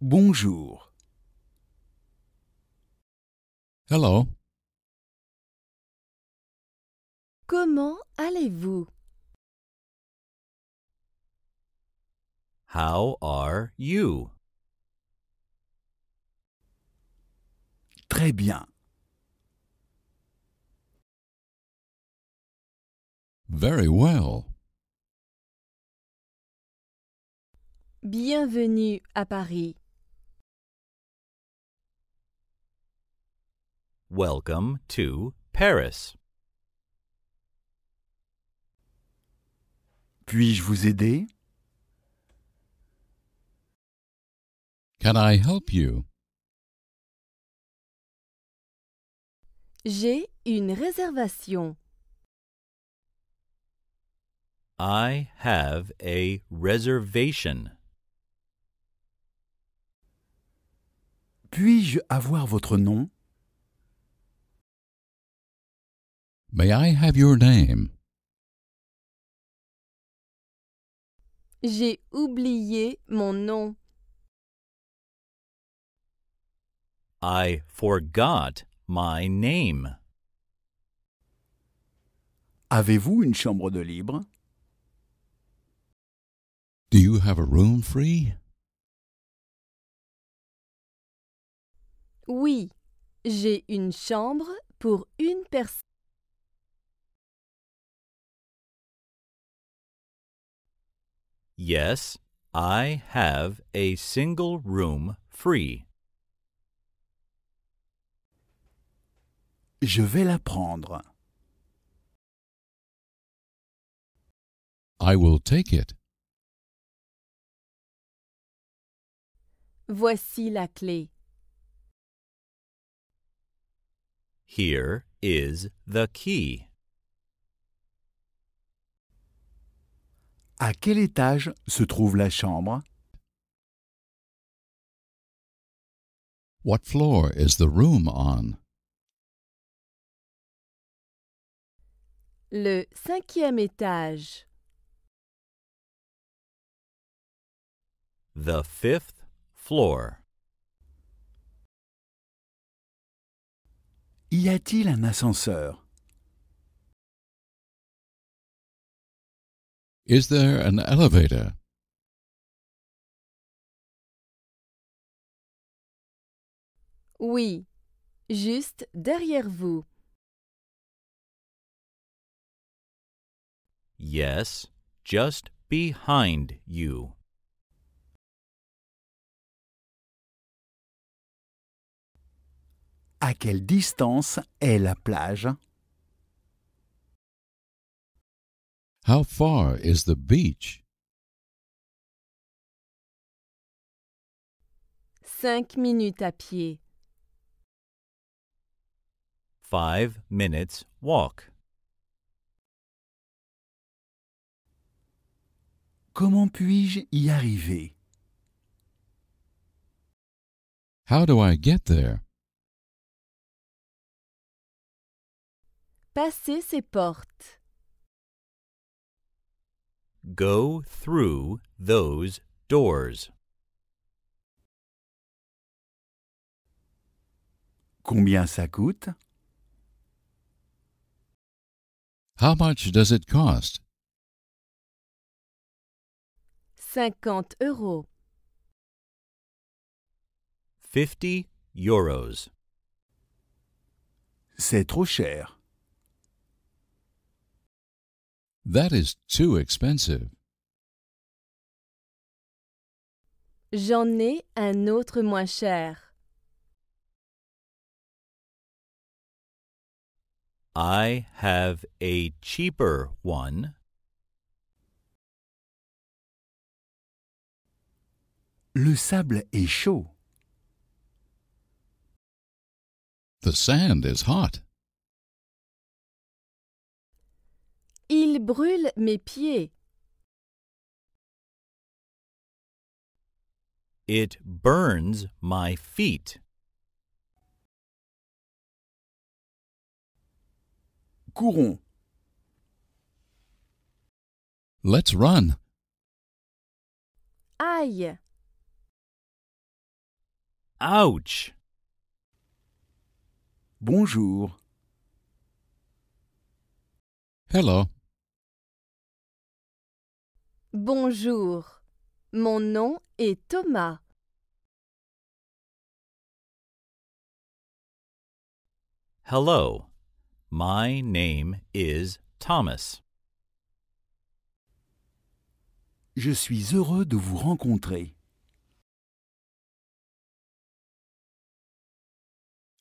Bonjour. Hello. Comment allez-vous? How are you? Très bien. Very well. Bienvenue à Paris. Welcome to Paris. Puis-je vous aider? Can I help you? J'ai une réservation. I have a reservation. Puis-je avoir votre nom? May I have your name? J'ai oublié mon nom. I forgot my name. Avez-vous une chambre de libre? Do you have a room free? Oui, j'ai une chambre pour une personne. Yes, I have a single room free. Je vais la prendre. I will take it. Voici la clé. Here is the key. À quel étage se trouve la chambre? What floor is the room on? Le cinquième étage. The fifth floor. Y a-t-il un ascenseur? Is there an elevator? Oui, juste derrière vous. Yes, just behind you. À quelle distance est la plage How far is the beach? Cinq minutes à pied. Five minutes walk. Comment puis-je y arriver? How do I get there? Passer ces portes. Go through those doors. Combien ça coûte? How much does it cost? 50 euros. 50 euros. C'est trop cher. That is too expensive. J'en ai un autre moins cher. I have a cheaper one. Le sable est chaud. The sand is hot. Il brûle mes pieds. It burns my feet. Courons. Let's run. Aïe. Ouch. Bonjour. Hello. Bonjour, mon nom est Thomas. Hello, my name is Thomas. Je suis heureux de vous rencontrer.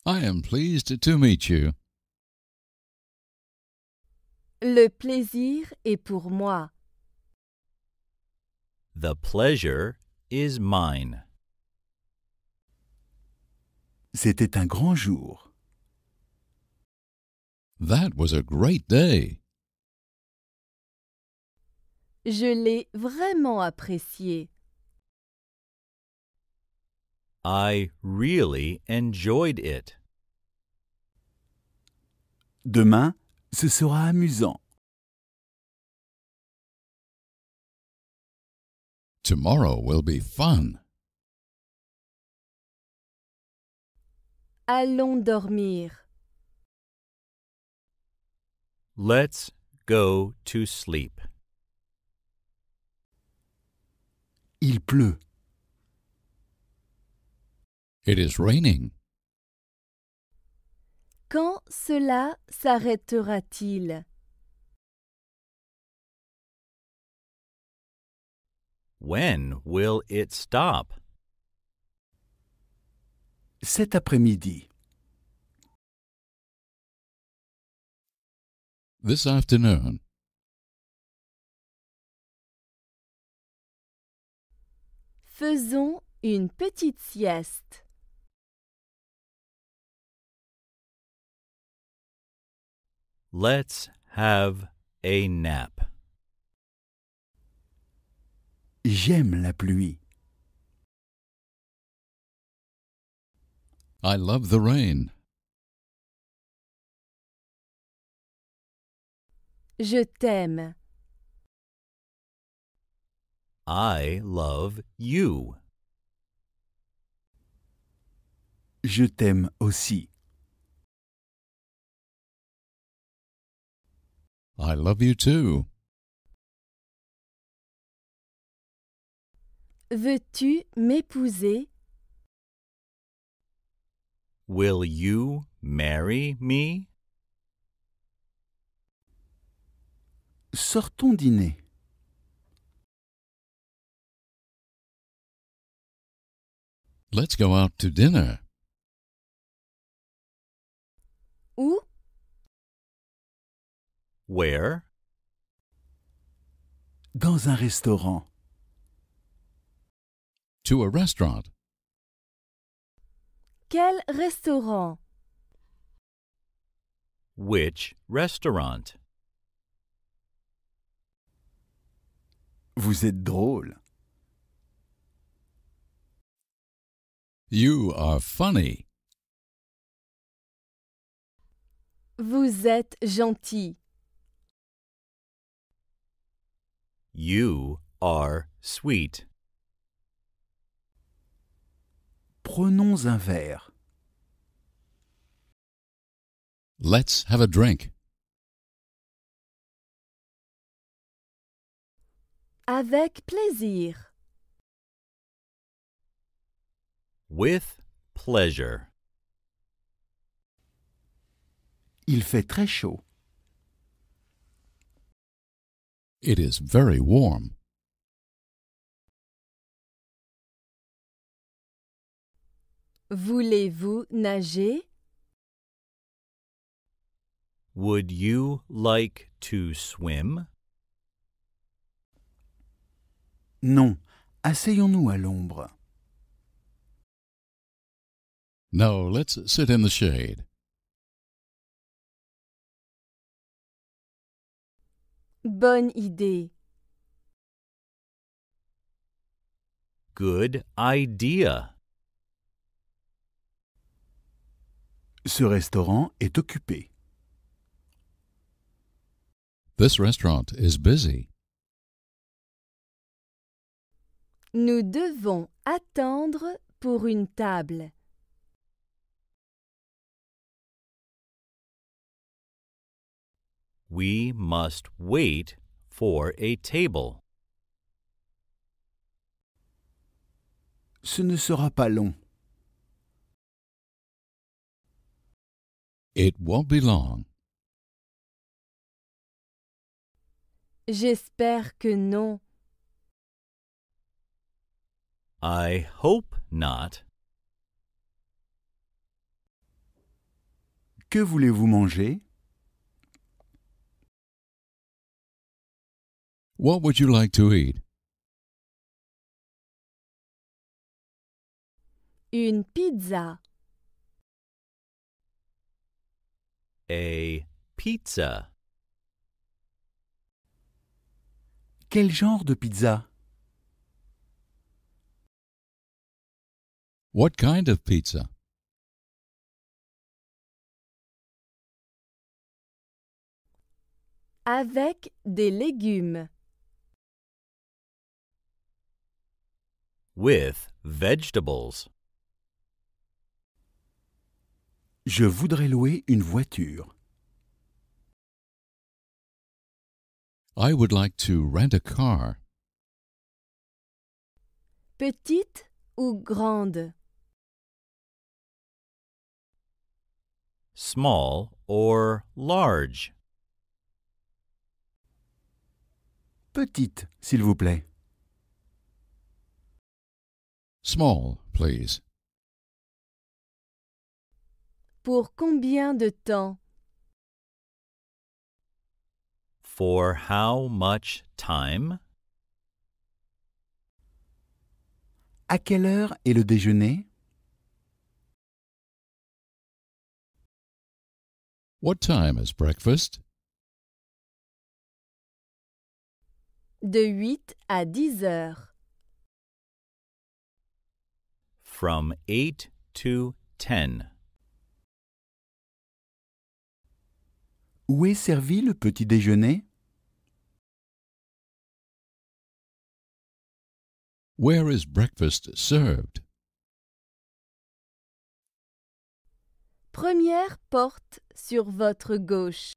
I am pleased to meet you. Le plaisir est pour moi. The pleasure is mine. C'était un grand jour. That was a great day. Je l'ai vraiment apprécié. I really enjoyed it. Demain, ce sera amusant. Tomorrow will be fun. Allons dormir. Let's go to sleep. Il pleut. It is raining. Quand cela s'arrêtera-t-il When will it stop? Cet après-midi. This afternoon. Faisons une petite sieste. Let's have a nap. J'aime la pluie. I love the rain. Je t'aime. I love you. Je t'aime aussi. I love you too. Veux-tu m'épouser? Will you marry me? Sortons dîner. Let's go out to dinner. Où? Where? Dans un restaurant. to a restaurant. Quel restaurant? Which restaurant? Vous êtes drôle. You are funny. Vous êtes gentil. You are sweet. Prenons un verre. Let's have a drink. Avec plaisir. With pleasure. Il fait très chaud. It is very warm. Voulez-vous nager? Would you like to swim? Non, asseyons-nous à l'ombre. No, let's sit in the shade. Bonne idée. Good idea. Ce restaurant est occupé. This restaurant is busy. Nous devons attendre pour une table. We must wait for a table. Ce ne sera pas long. It won't be long. J'espère que non. I hope not. Que voulez-vous manger? What would you like to eat? Une pizza. a pizza. Quel genre de pizza? What kind of pizza? Avec des légumes. With vegetables. Je voudrais louer une voiture. I would like to rent a car. Petite ou grande? Small or large? Petite, s'il vous plaît. Small, please. Pour combien de temps? For how much time? À quelle heure est le déjeuner? What time is breakfast? De 8 à 10 heures. From 8 to 10. Où est servi le petit déjeuner? Where is breakfast served? Première porte sur votre gauche.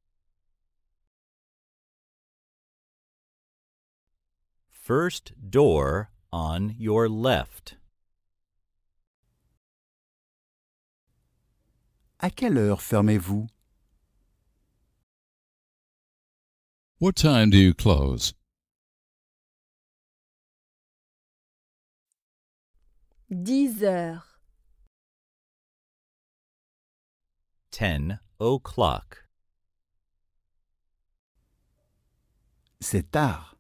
First door on your left. À quelle heure fermez-vous? What time do you close? Dix heures. Ten o'clock. C'est tard.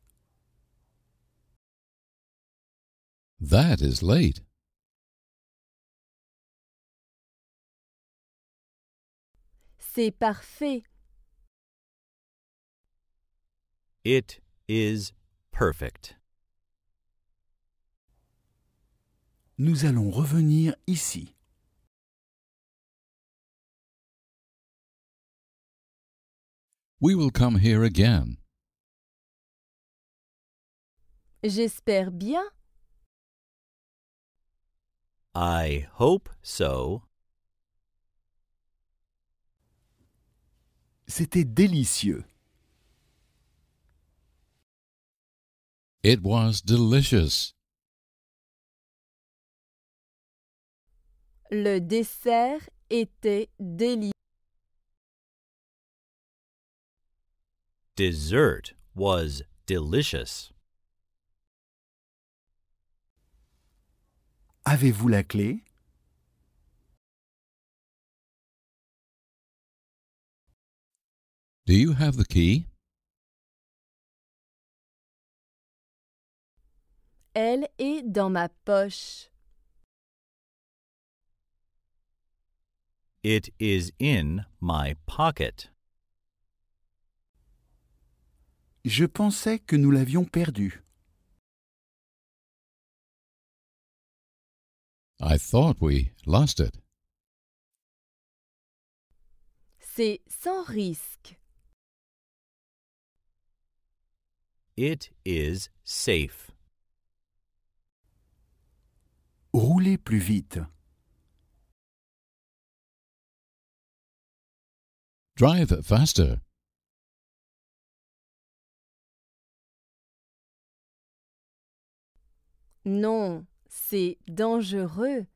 That is late. C'est parfait. It is perfect. Nous allons revenir ici. We will come here again. J'espère bien. I hope so. C'était délicieux. It was delicious. Le dessert était délicieux. Dessert was delicious. Avez-vous la clé? Do you have the key? Elle est dans ma poche. It is in my pocket. Je pensais que nous l'avions perdu. I thought we lost it. C'est sans risque. It is safe. Rouler plus vite. Drive faster. Non, c'est dangereux.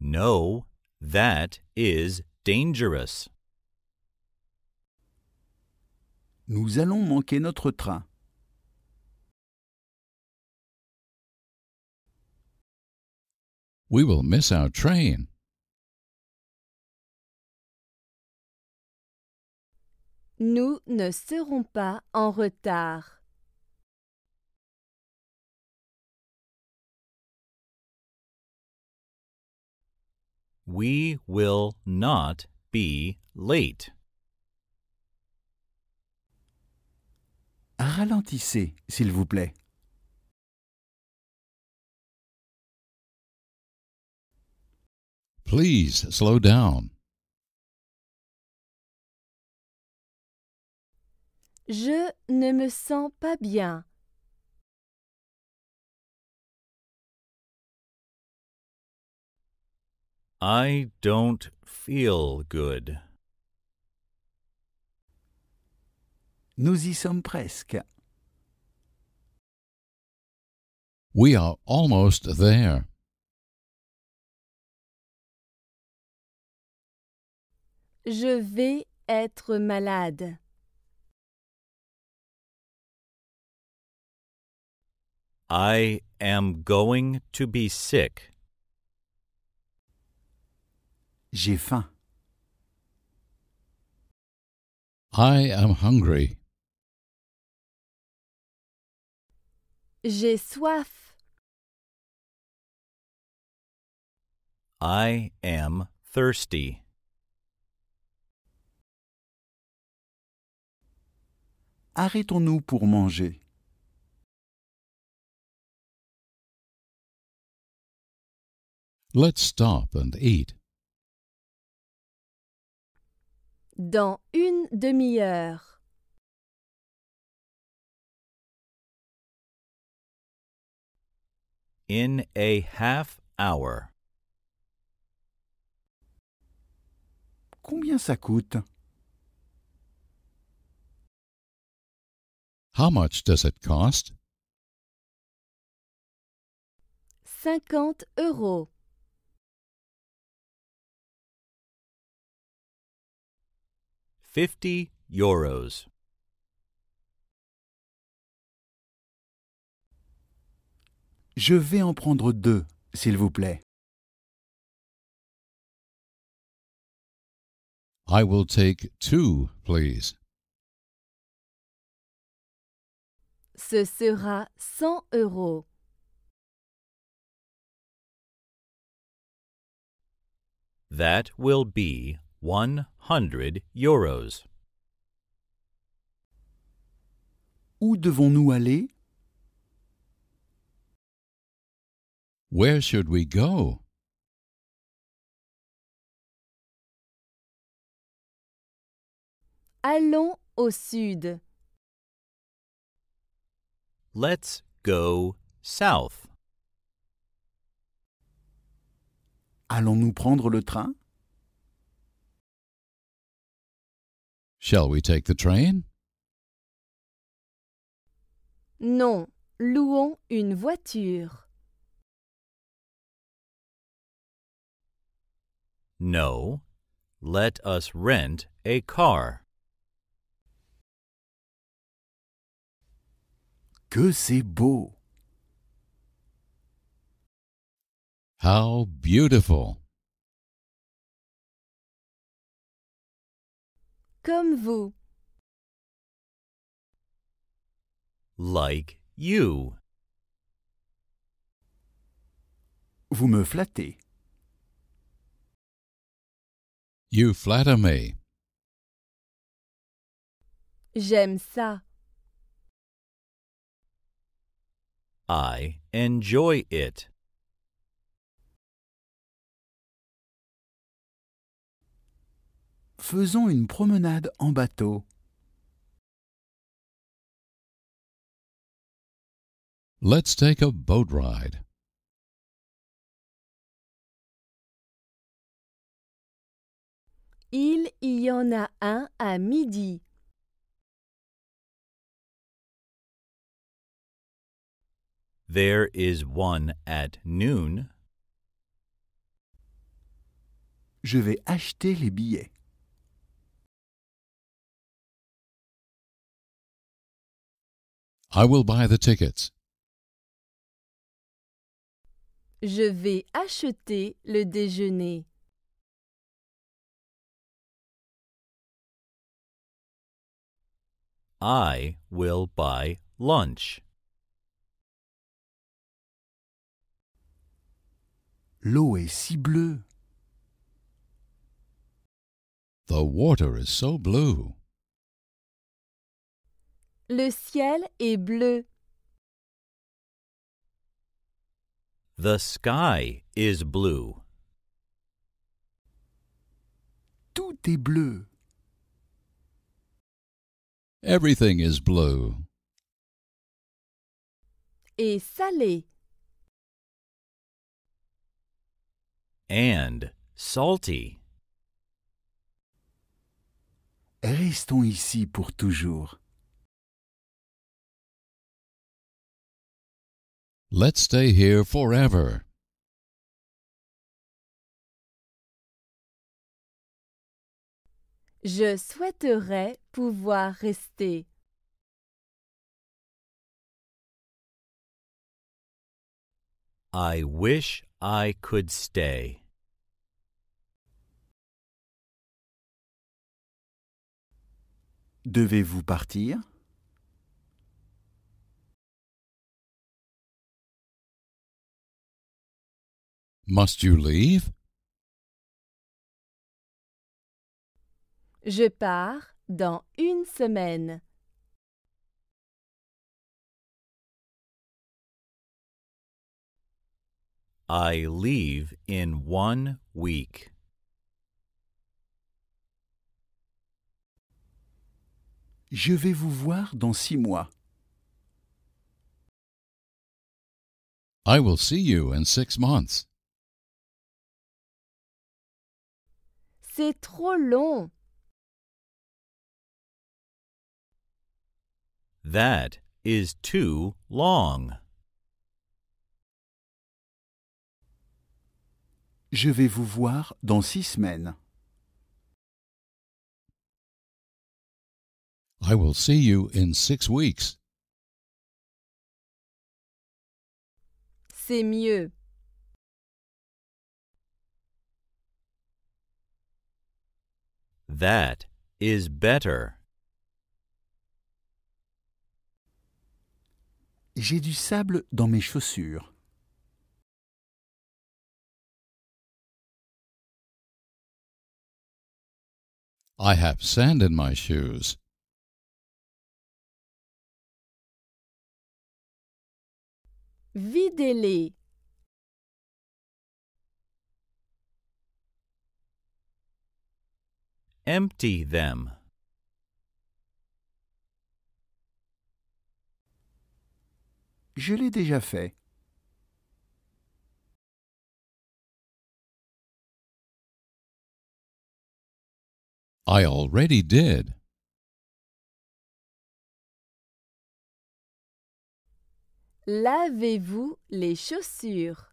No, that is dangerous. Nous allons manquer notre train. We will miss our train. Nous ne serons pas en retard. We will not be late. Ralentissez, s'il vous plaît. Please slow down. Je ne me sens pas bien. I don't feel good. Nous y sommes presque. We are almost there. Je vais être malade. I am going to be sick. J'ai faim. I am hungry. J'ai soif. I am thirsty. Arrêtons-nous pour manger. Let's stop and eat. Dans une demi-heure. In a half hour. Combien ça coûte How much does it cost? 50 euros. Fifty euros. Je vais en prendre deux, s'il vous plaît. I will take two, please. Ce sera cent euros. That will be 100 euros. Où devons-nous aller? Where should we go? Allons au sud. Let's go south. Allons-nous prendre le train? Shall we take the train? Non, louons une voiture. No, let us rent a car. que c'est beau. How beautiful. Comme vous. Like you. Vous me flattez. You flatter me. J'aime ça. I enjoy it. Faisons une promenade en bateau. Let's take a boat ride. Il y en a un à midi. There is one at noon. Je vais acheter les billets. I will buy the tickets. Je vais acheter le déjeuner. I will buy lunch. L'eau est si bleue. The water is so blue. Le ciel est bleu. The sky is blue. Tout est bleu. Everything is blue. Et salé. and salty. Restons ici pour toujours. Let's stay here forever. Je souhaiterais pouvoir rester. I wish I could stay. Devez-vous partir Must you leave Je pars dans une semaine. I leave in one week. Je vais vous voir dans six mois. I will see you in six months. C'est trop long. That is too long. Je vais vous voir dans six semaines. I will see you in six weeks. C'est mieux. That is better. J'ai du sable dans mes chaussures. I have sand in my shoes. Videz-les. Empty them. Je l'ai déjà fait. I already did. Lavez-vous les chaussures.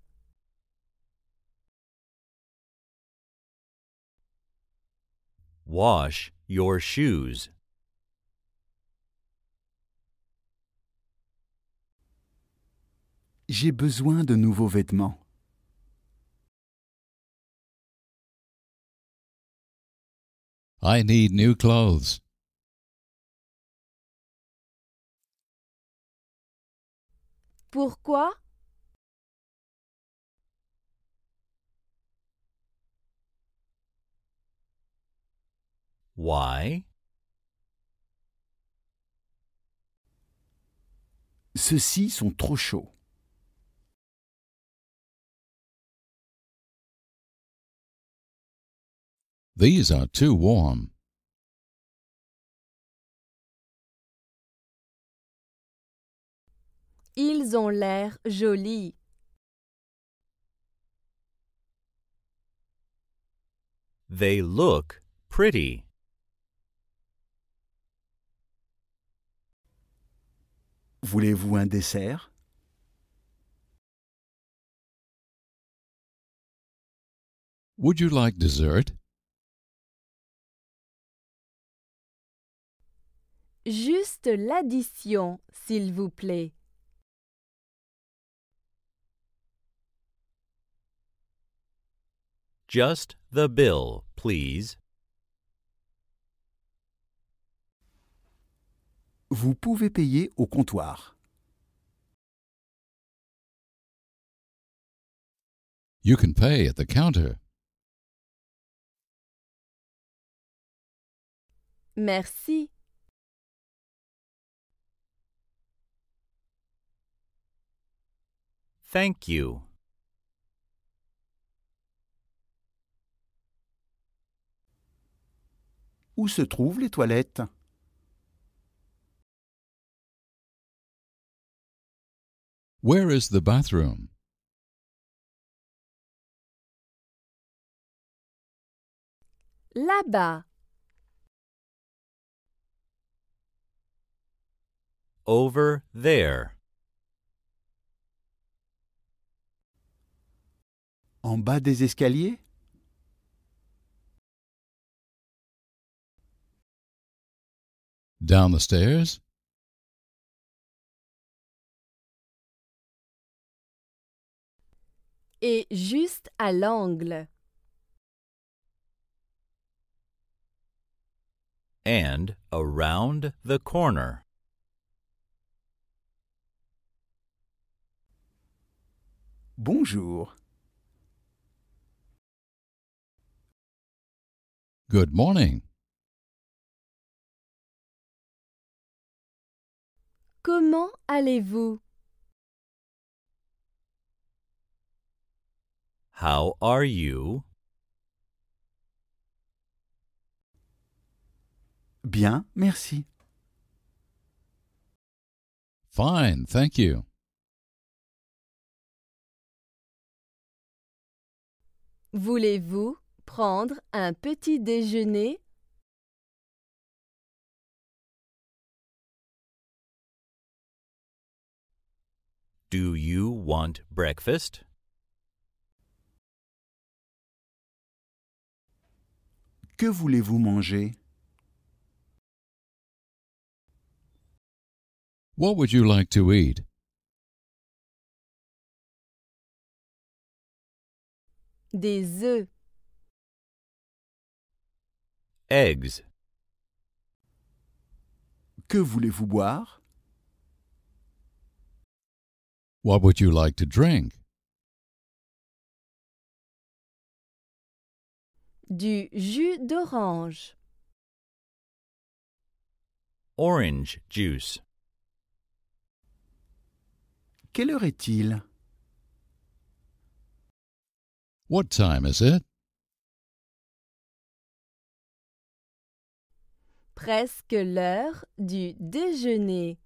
Wash your shoes. J'ai besoin de nouveaux vêtements. I need new clothes. Pourquoi Why Ceux-ci sont trop chauds. These are too warm. Ils ont l'air jolis. They look pretty. Voulez-vous un dessert? Would you like dessert? Juste l'addition, s'il vous plaît. Just the bill, please. Vous pouvez payer au comptoir. You can pay at the counter. Merci. Thank you. Où se trouvent les toilettes Where is the bathroom? Là-bas. Over there. en bas des escaliers Down the stairs Et juste à l'angle. And around the corner. Bonjour. Good morning. Comment allez-vous? How are you? Bien, merci. Fine, thank you. Voulez-vous? prendre un petit déjeuner Do you want breakfast? Que voulez-vous manger? What would you like to eat? Des œufs. Eggs. Que voulez-vous boire? What would you like to drink? Du jus d'orange. Orange juice. Quelle heure est-il? What time is it? presque l'heure du déjeuner.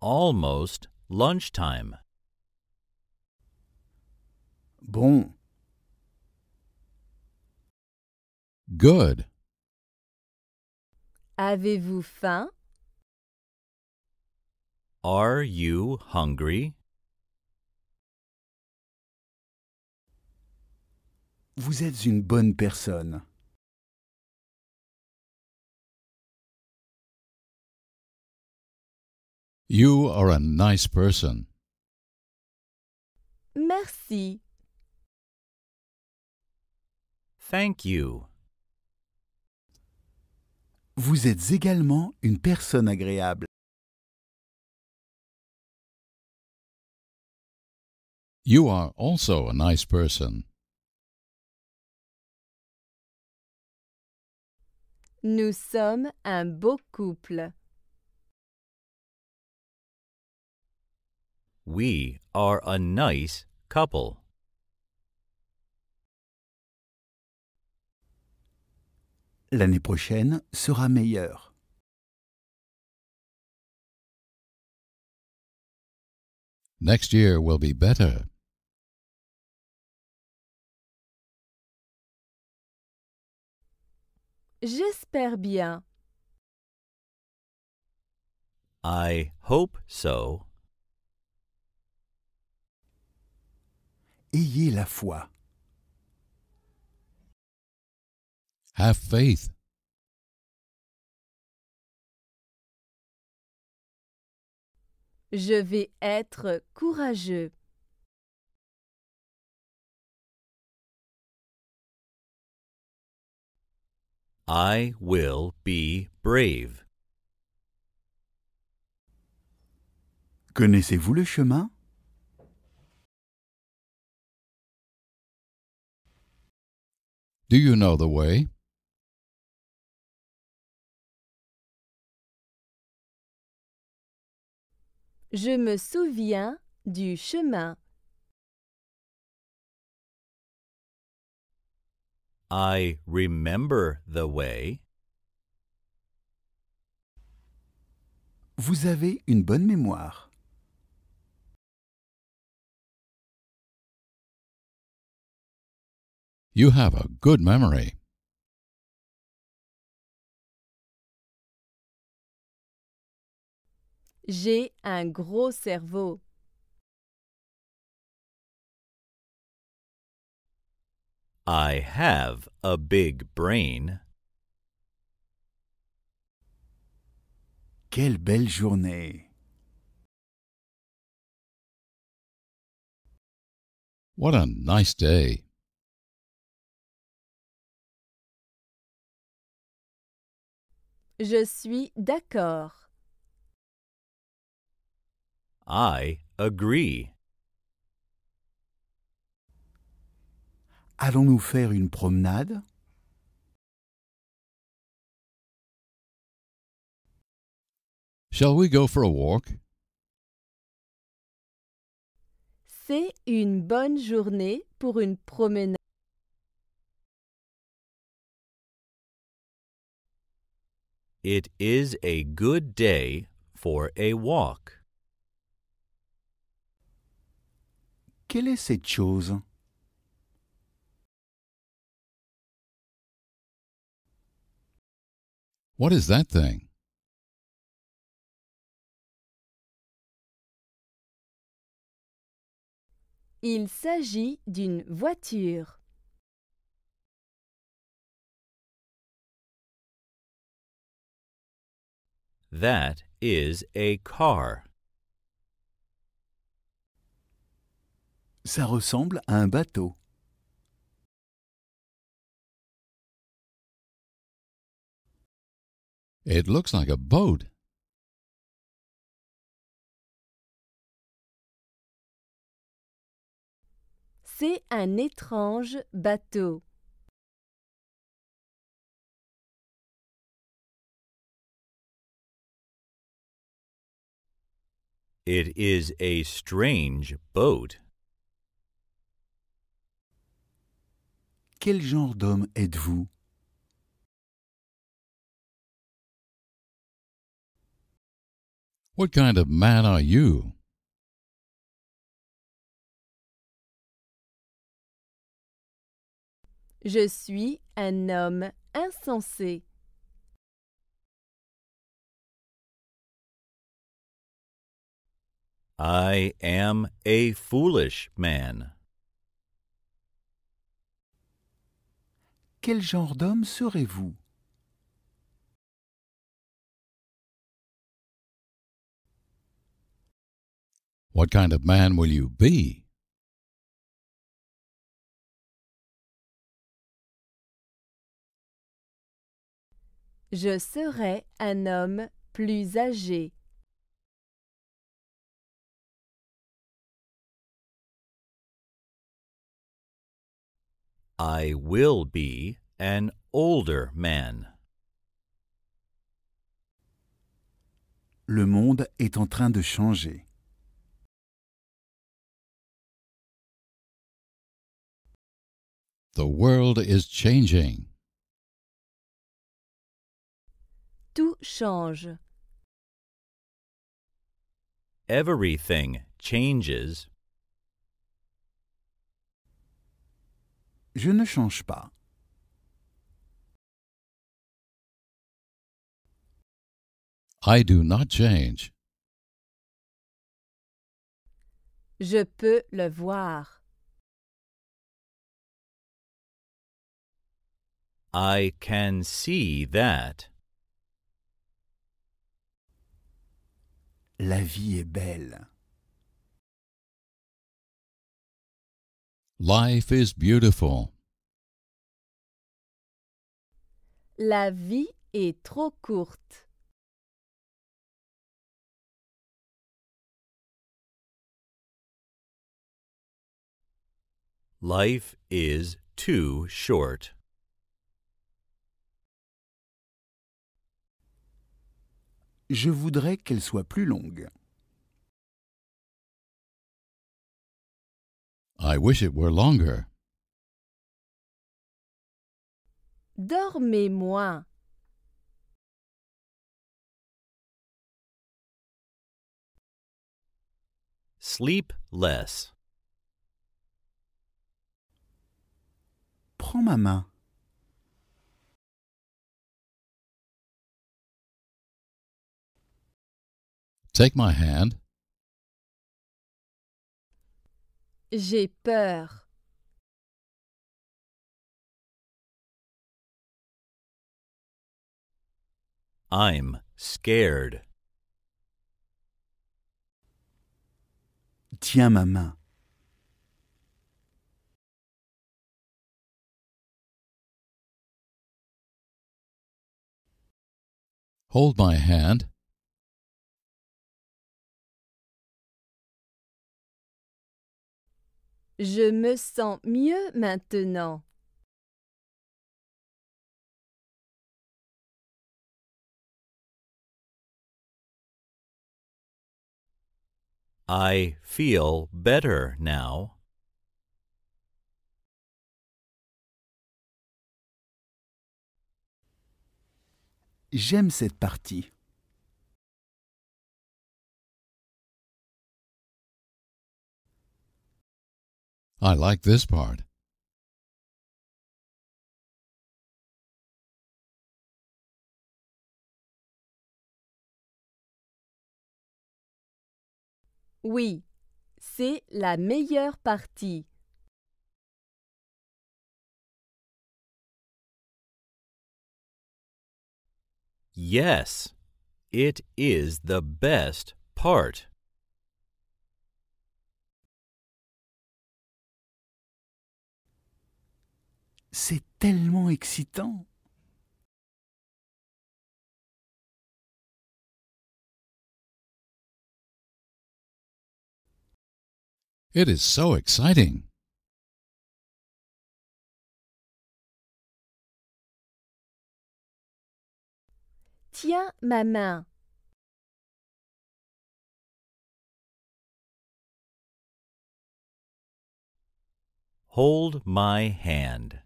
Almost lunchtime. Bon. Good. Avez-vous faim? Are you hungry? Vous êtes une bonne personne. You are a nice person. Merci. Thank you. Vous êtes également une personne agréable. You are also a nice person. Nous sommes un beau couple. We are a nice couple. L'année prochaine sera meilleure. Next year will be better. J'espère bien. I hope so. Ayez la foi. Have faith. Je vais être courageux. I will be brave. Connaissez-vous le chemin? Do you know the way? Je me souviens du chemin. I remember the way. Vous avez une bonne mémoire. You have a good memory. J'ai un gros cerveau. I have a big brain. Quelle belle journée! What a nice day! Je suis d'accord. I agree. Allons-nous faire une promenade Shall we go for a walk? C'est une bonne journée pour une promenade. It is a good day for a walk. Quelle est cette chose? Il s'agit d'une voiture. That is a car. Ça ressemble à un bateau. It looks like a boat. C'est un étrange bateau. It is a strange boat. Quel genre d'homme êtes-vous What kind of man are you? Je suis un homme insensé. I am a foolish man. Quel genre d'homme serez-vous What kind of man will you be? Je serai un homme plus âgé. I will be an older man. Le monde est en train de changer. The world is changing. Tout change. Everything changes. Je ne change pas. I do not change. Je peux le voir. I can see that. La vie est belle. Life is beautiful. La vie est trop courte. Life is too short. Je voudrais qu'elle soit plus longue. I wish it were longer. Dormez moins. Sleep less. Prends ma main. Take my hand. J'ai peur. I'm scared. Tiens ma main. Hold my hand. Je me sens mieux maintenant. I feel better now. J'aime cette partie. I like this part. Oui, c'est la meilleure partie. Yes, it is the best part. C'est tellement excitant. It is so exciting. Tiens ma main. Hold my hand.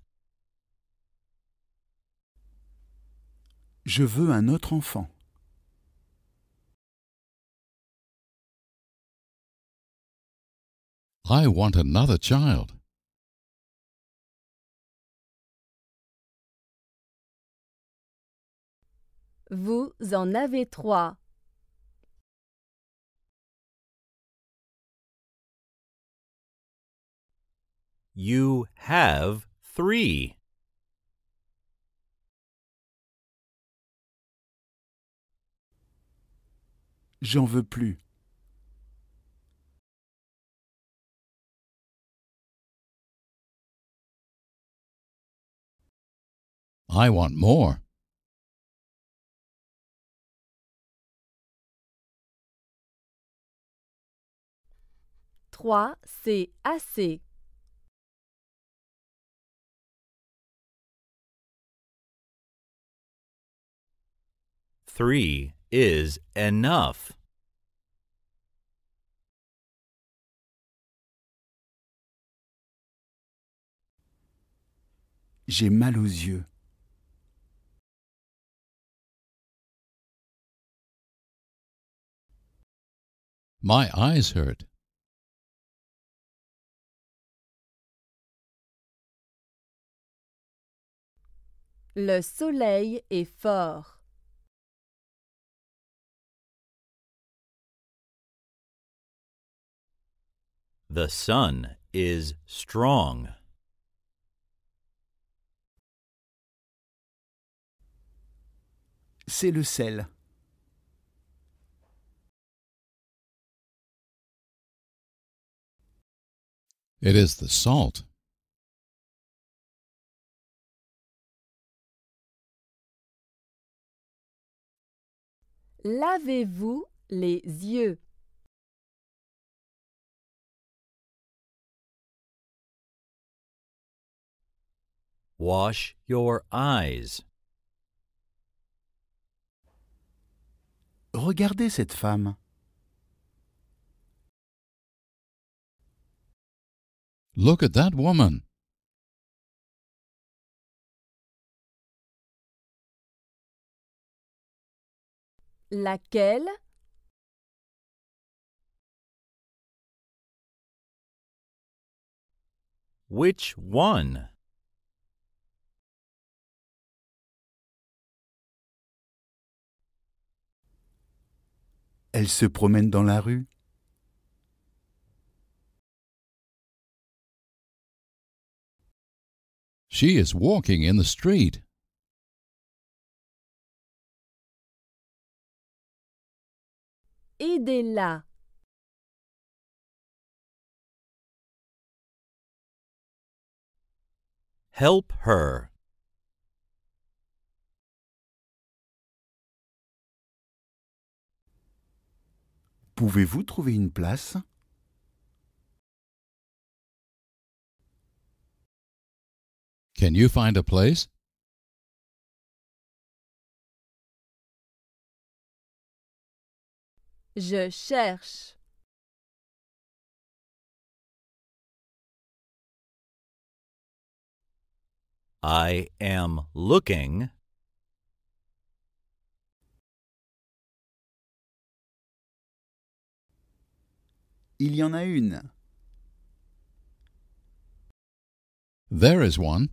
Je veux un autre enfant. I want another child. Vous en avez trois. You have three. J'en veux plus. I want more. Trois, c'est assez is enough. J'ai mal aux yeux. My eyes hurt. Le soleil est fort. The sun is strong. C'est le sel. It is the salt. Lavez-vous les yeux. Wash your eyes. Regardez cette femme. Look at that woman. Laquelle Which one? Elle se promène dans la rue. She is walking in the street. Aidez-la. Help her. Pouvez-vous trouver une place Can you find a place? Je cherche. I am looking Il y en a une. There is one.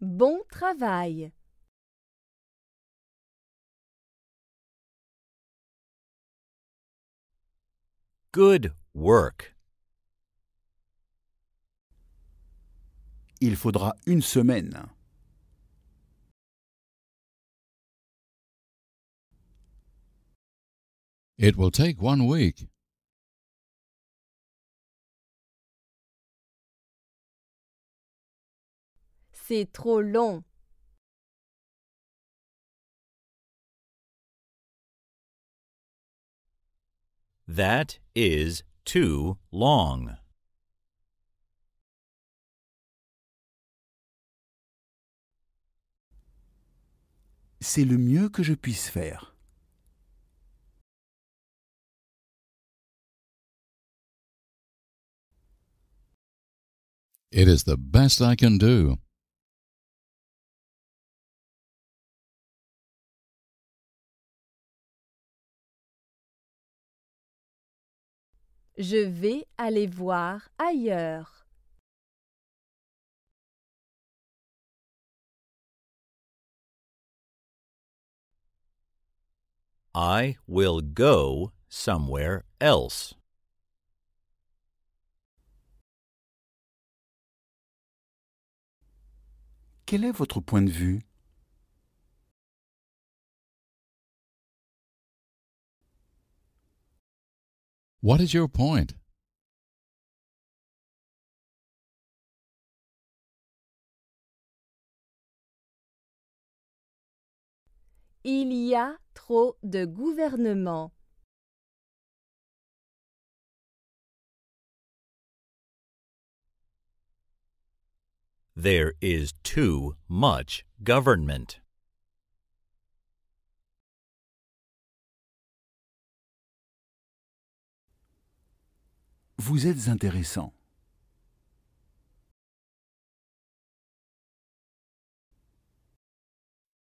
Bon travail. Good work. Il faudra une semaine. It will take one week. C'est trop long. That is too long. C'est le mieux que je puisse faire. It is the best I can do. Je vais aller voir ailleurs. I will go somewhere else. Quel est votre point de vue What your point? Il y a trop de gouvernements. There is too much government. Vous êtes intéressant.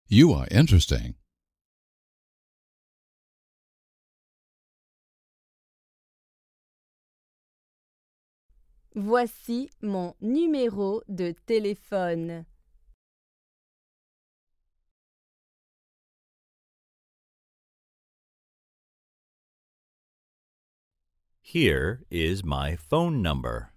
You are interesting. Voici mon numéro de téléphone. Here is my phone number.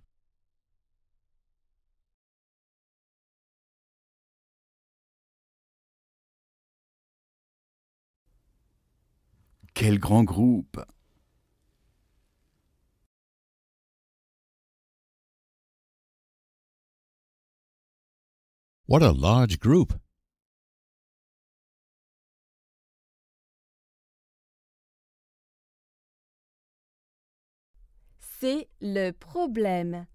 Quel grand groupe What a large group! C'est le problème.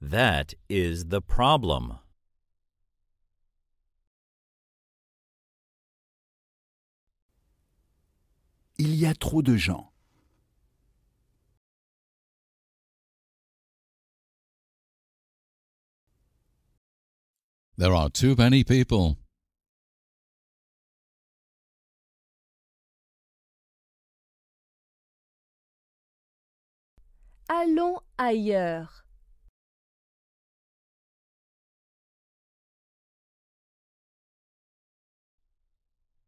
That is the problem. Il y a trop de gens. There are too many people. Allons ailleurs.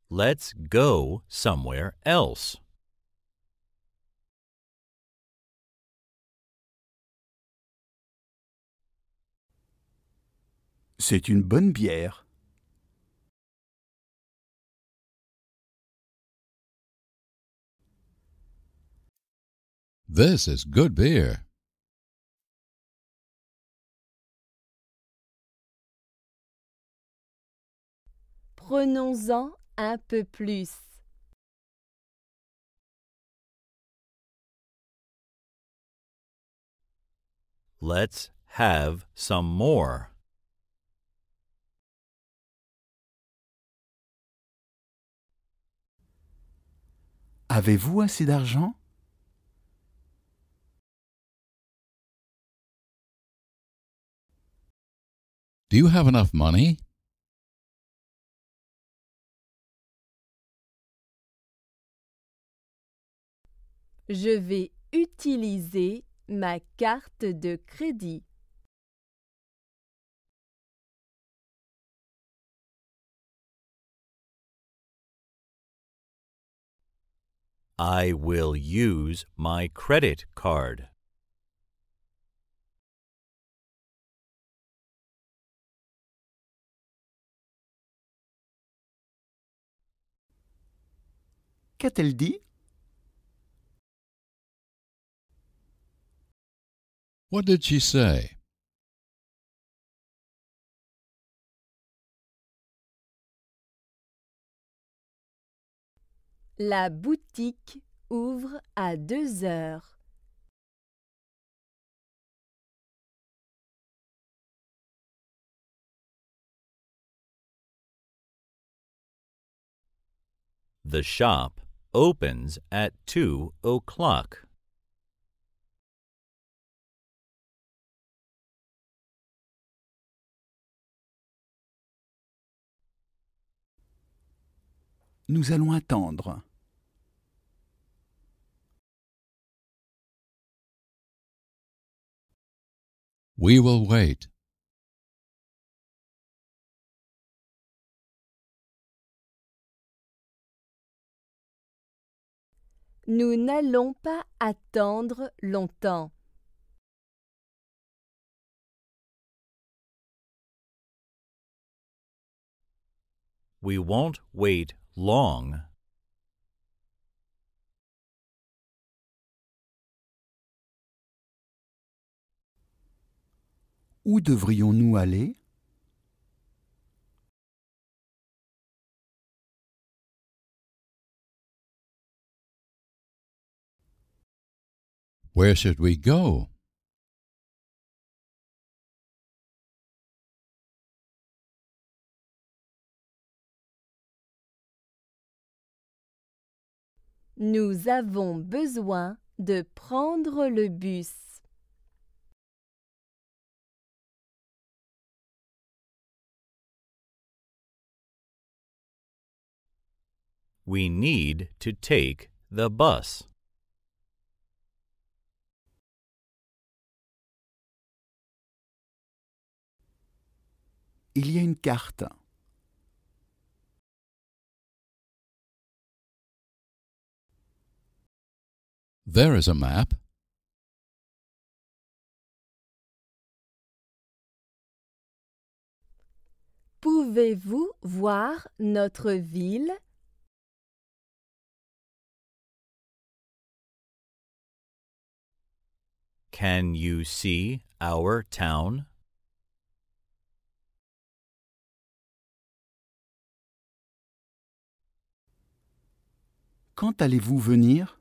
Let's go somewhere else. C'est une bonne bière. This is good beer. Prenons-en un peu plus. Let's have some more. Avez-vous assez d'argent Do you have enough money? Je vais utiliser ma carte de crédit. I will use my credit card. Qu'a-t-elle dit What did she say? La boutique ouvre à deux heures. The shop opens at two o'clock. Nous allons attendre. We will wait. Nous n'allons pas attendre longtemps. We won't wait long Où devrions-nous aller Where should we go? Nous avons besoin de prendre le bus. We need to take the bus. Il y a une carte. There is a map. Pouvez-vous voir notre ville Can you see our town? Quand allez-vous venir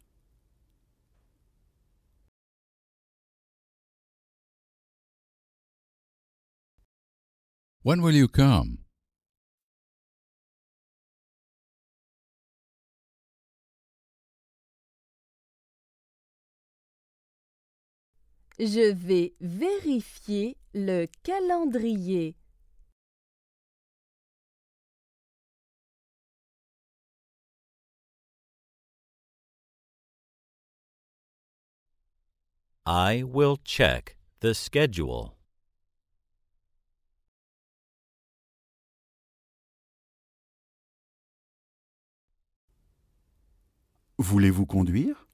When will you come? Je vais vérifier le calendrier. I will check the schedule. Voulez-vous conduire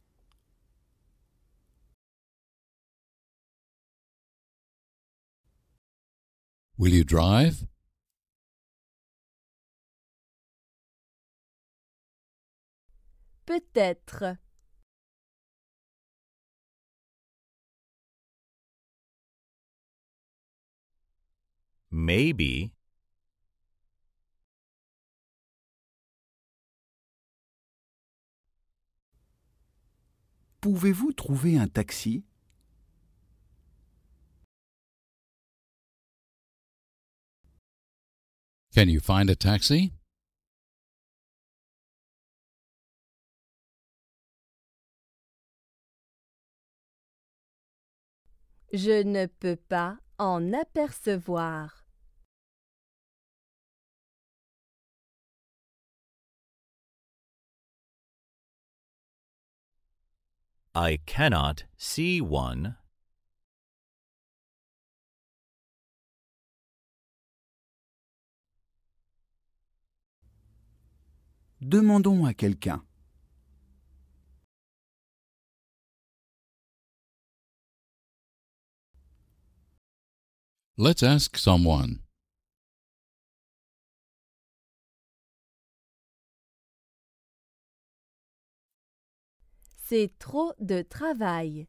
Will you drive? Peut-être. Maybe. Pouvez-vous trouver un taxi Can you find taxi? Je ne peux pas en apercevoir. I cannot see one. Demandons à quelqu'un. Let's ask someone. C'est trop de travail.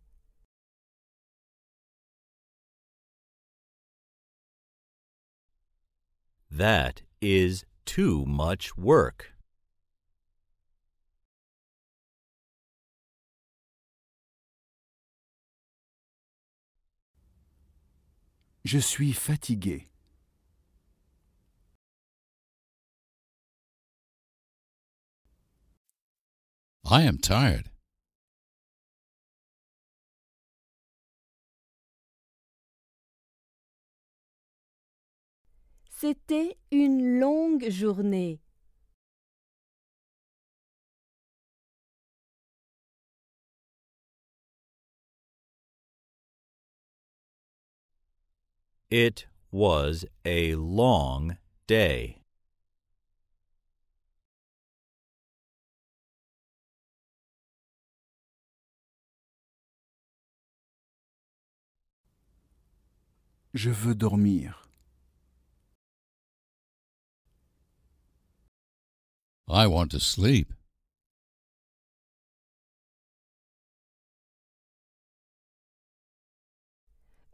That is too much work. Je suis fatigué. I am tired. C'était une longue journée. It was a long day. Je veux dormir. I want to sleep.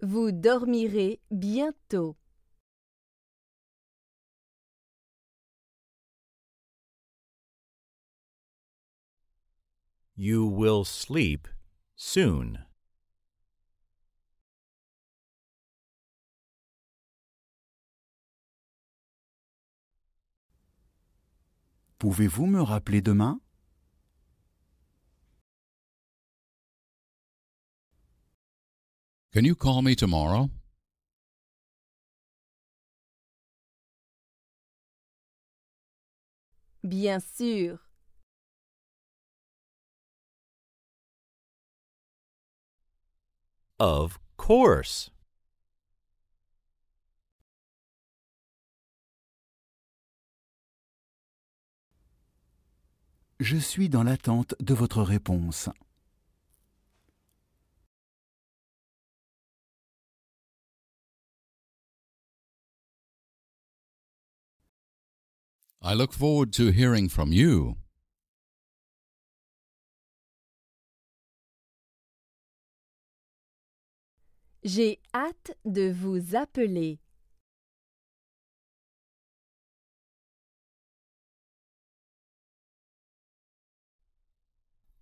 Vous dormirez bientôt. You will sleep soon. Pouvez-vous me rappeler demain Can you call me tomorrow? Bien sûr. Of course. Je suis dans l'attente de votre réponse. I look forward to hearing from you. J'ai hâte de vous appeler.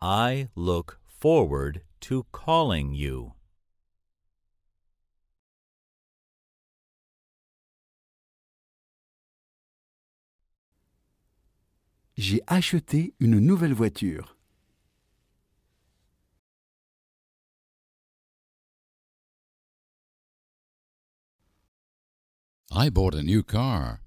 I look forward to calling you. J'ai acheté une nouvelle voiture. I bought a new car.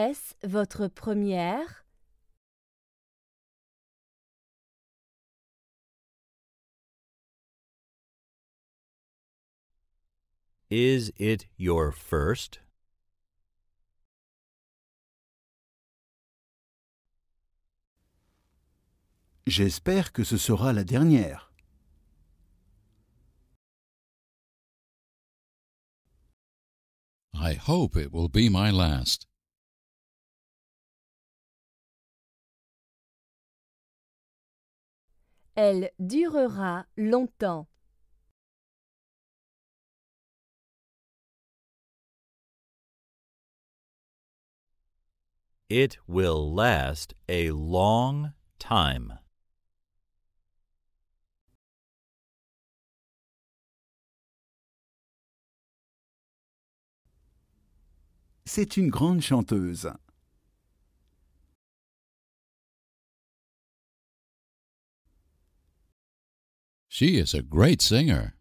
Est-ce votre première Is it your first? J'espère que ce sera la dernière. I hope it will be my last. Elle durera longtemps. It will last a long time. C'est une grande chanteuse. She is a great singer.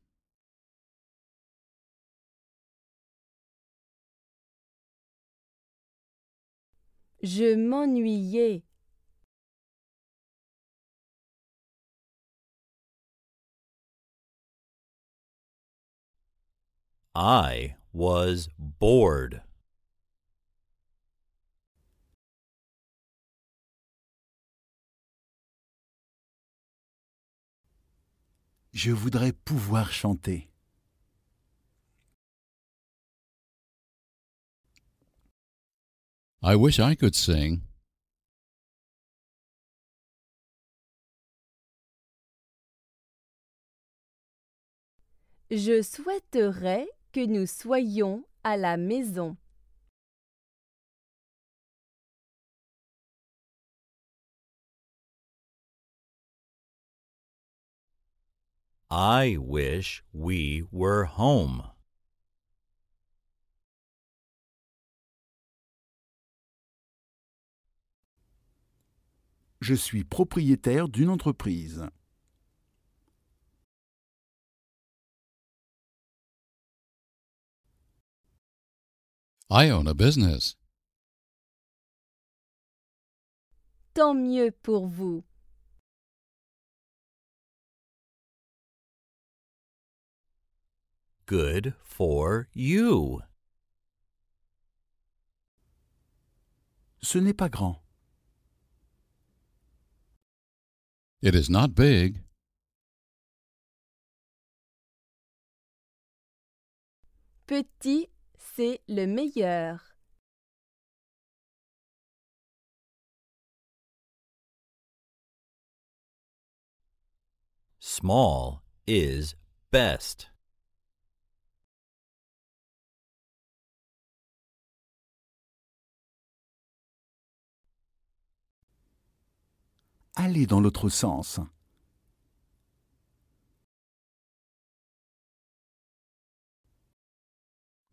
Je m'ennuyais. I was bored. Je voudrais pouvoir chanter. I wish I could sing. Je souhaiterais que nous soyons à la maison. I wish we were home. Je suis propriétaire d'une entreprise. I own a business. Tant mieux pour vous. good for you. Ce n'est pas grand. It is not big. Petit, c'est le meilleur. Small is best. Allez dans l'autre sens.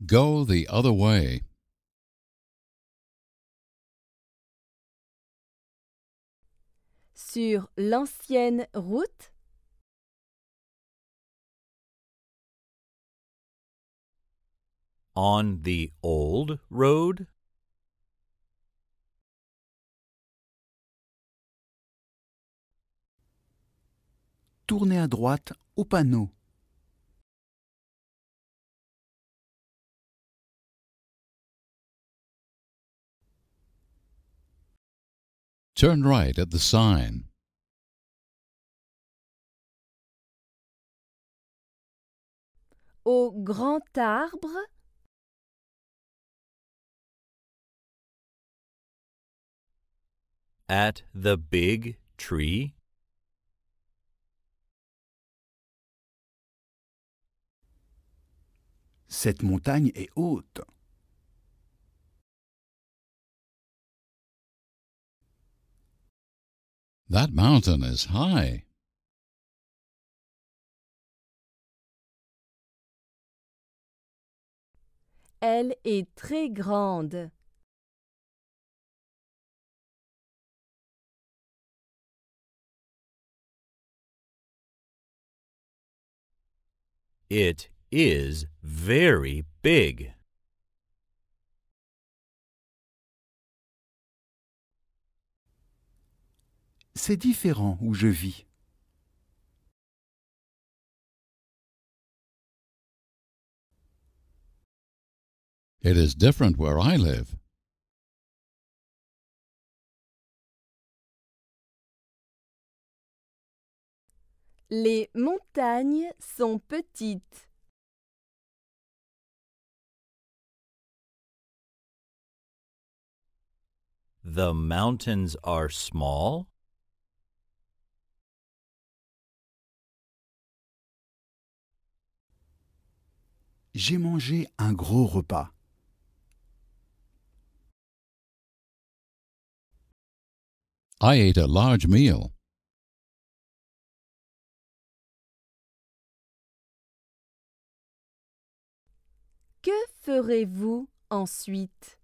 Go the other way. Sur l'ancienne route. On the old road. tournez à droite au panneau. Turn right at the sign. Au grand arbre. At the big tree. Cette montagne est haute. That mountain is high. Elle est très grande. C'est différent où je vis. It is different where I live. Les montagnes sont petites. The mountains are small. J'ai mangé un gros repas. I ate a large meal. Que ferez-vous ensuite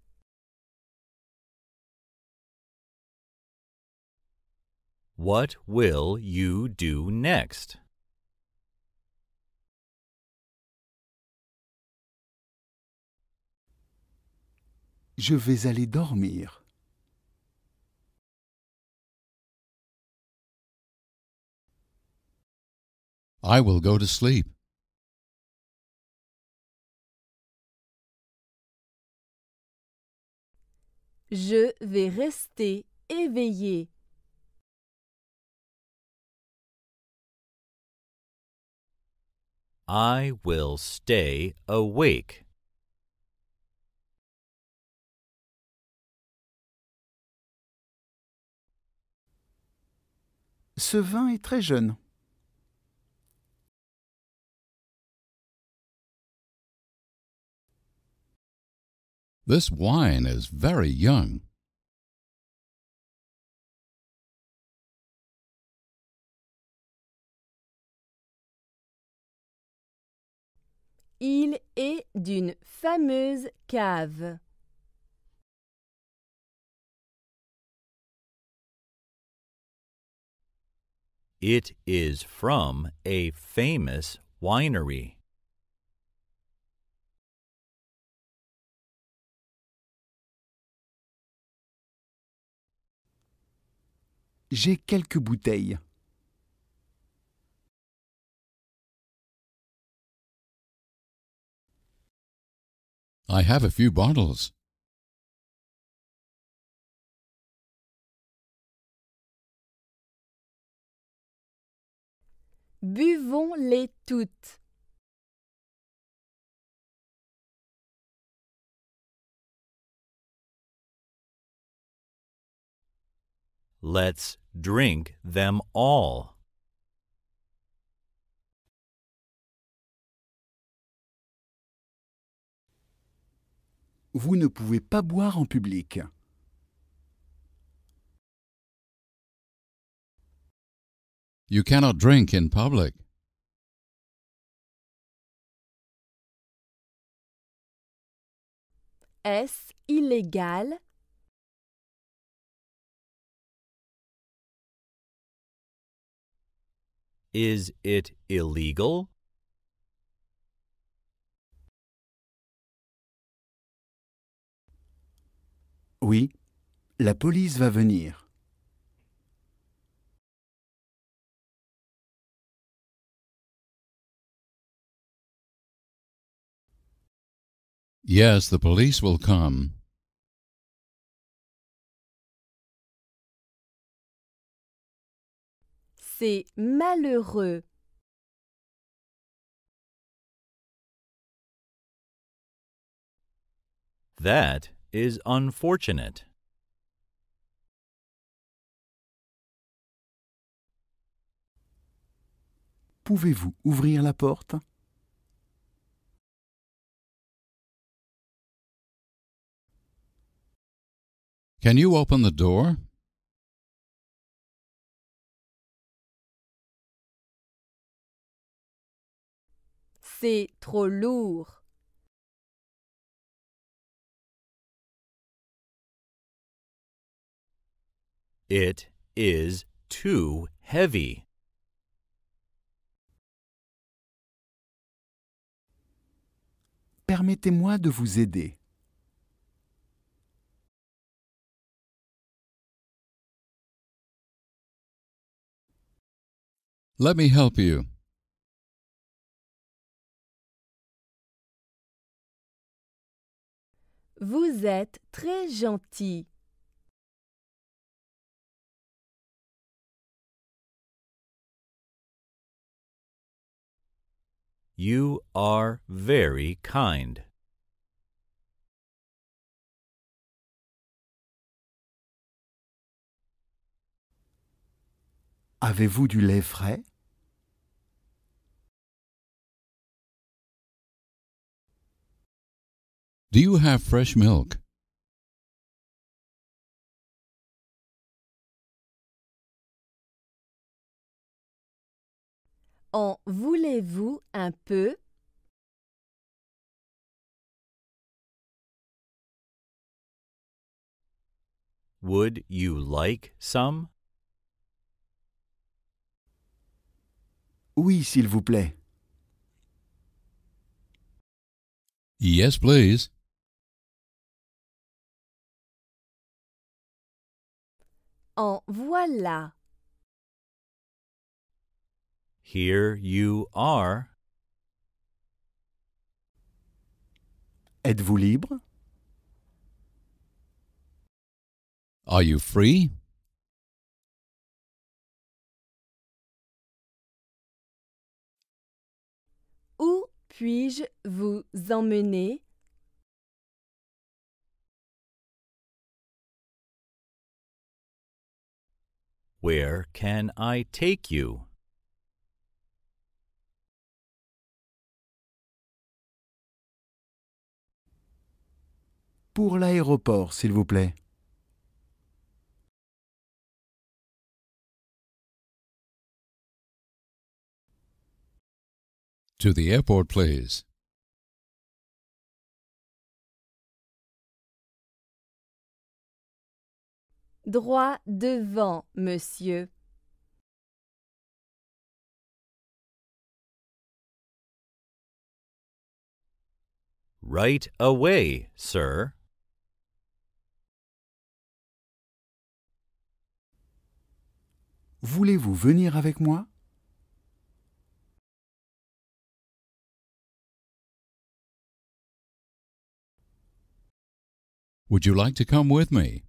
What will you do next? Je vais aller dormir. I will go to sleep. Je vais rester éveillé I will stay awake. Ce vin est très jeune. This wine is very young. Il est d'une fameuse cave. It is from a famous winery. J'ai quelques bouteilles. I have a few bottles. Buvons-les toutes. Let's drink them all. Vous ne pouvez pas boire en public. You cannot drink in public. Est-ce illégal Is it illegal? Oui, la police va venir. Yes, the police will come. C'est malheureux. That is unfortunate. Pouvez-vous ouvrir la porte Can you open the door? C'est trop lourd. It is too heavy. Permettez-moi de vous aider. Let me help you. Vous êtes très gentil. You are very kind. Avez-vous du lait frais Do you have fresh milk? En voulez-vous un peu Would you like some? Oui, s'il vous plaît. Yes, please. En voilà. Here you are. Êtes-vous libre? Are you free? Où puis-je vous emmener? Where can I take you? pour l'aéroport, s'il vous plaît. To the airport, please. Droit devant, monsieur. Right away, sir. Voulez-vous venir avec moi Would you like to come with me?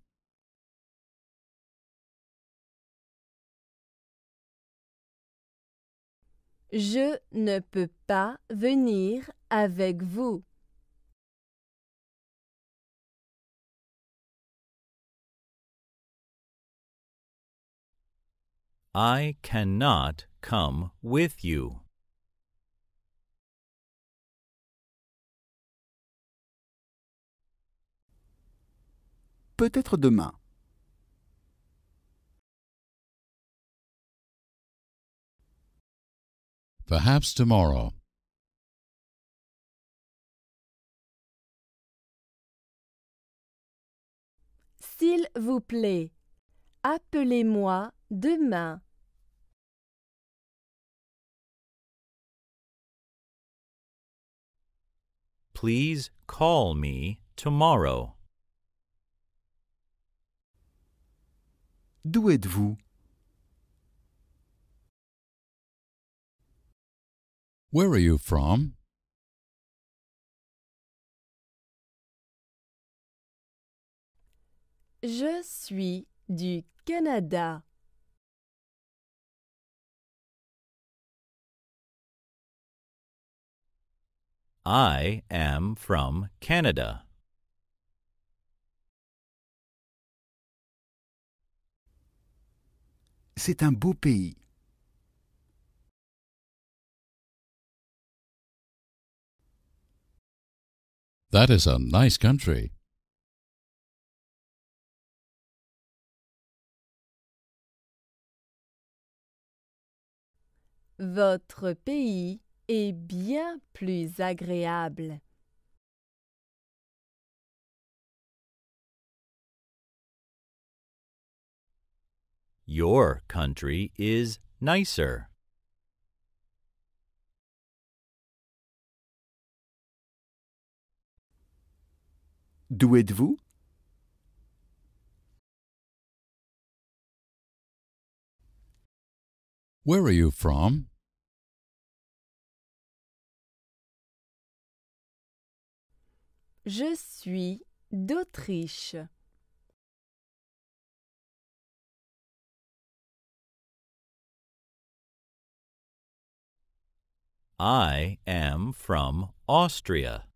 Je ne peux pas venir avec vous. I cannot come with you. Peut-être demain. Perhaps tomorrow. S'il vous plaît, Appelez-moi demain. Please call me tomorrow. D'où êtes-vous Where are you from Je suis du Canada I am from Canada. C'est un beau pays. That is a nice country. Votre pays est bien plus agréable. Your country is nicer. D'où êtes-vous? Where are you from? Je suis d'Autriche. I am from Austria.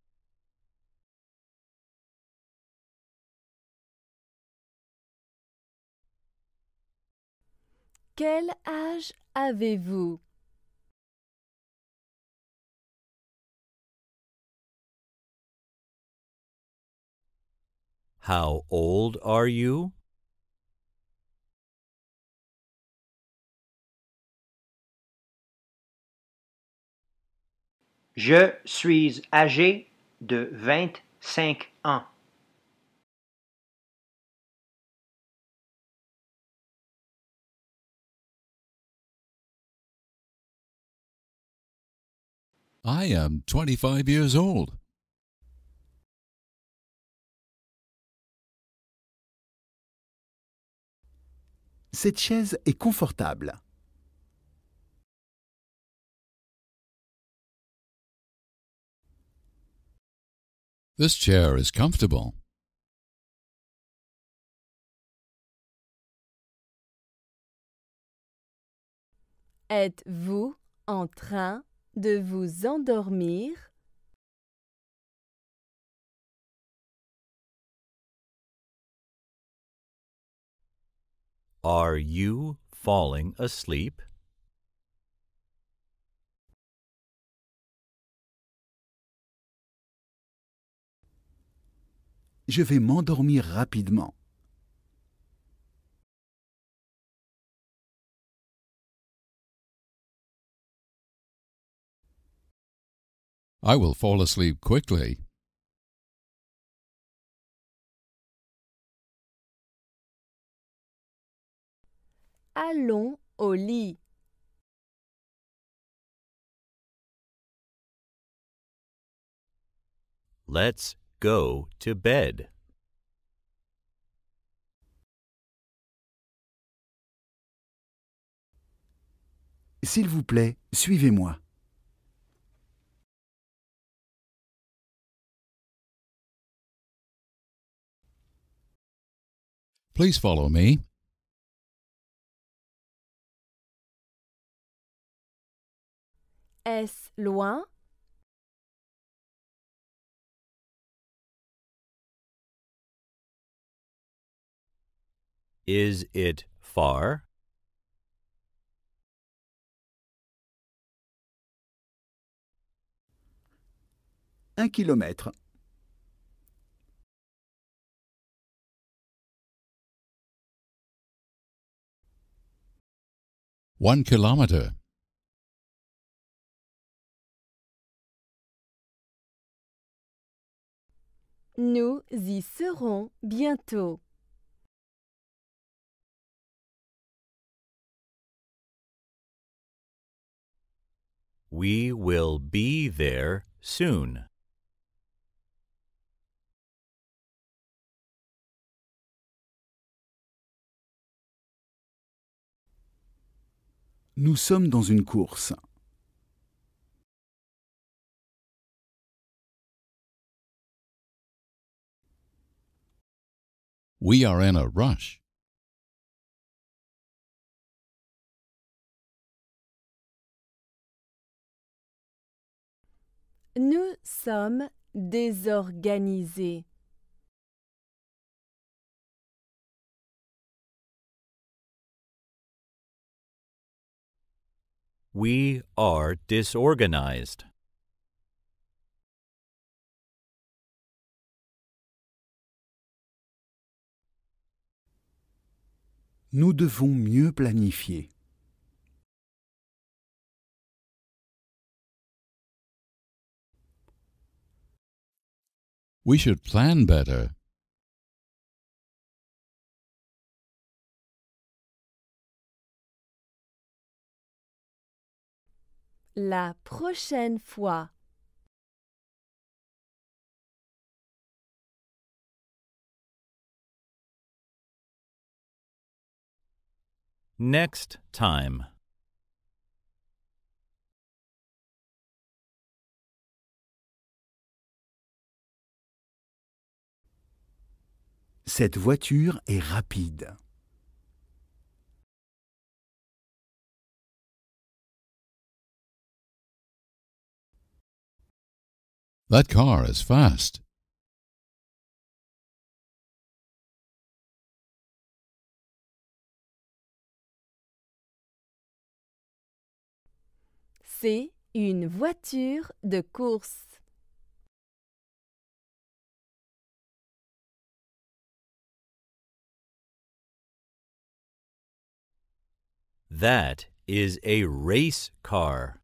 Quel âge avez-vous How old are you? Je suis âgé de vingt-cinq ans. I am 25 years old. Cette chaise est confortable. Êtes-vous en train de vous endormir Are you falling asleep? Je vais m'endormir rapidement. I will fall asleep quickly. Allons au lit. Let's go to bed. S'il vous plaît, suivez-moi. Please follow me. Est-ce loin Is it far? Un kilomètre. One kilometer. Nous y serons bientôt. We will be there soon. Nous sommes dans une course. We are in a rush. Nous sommes désorganisés. We are disorganized. nous devons mieux planifier. We should plan better. La prochaine fois. Next time. Cette voiture est rapide. That car is fast. une voiture de course. That is a race car.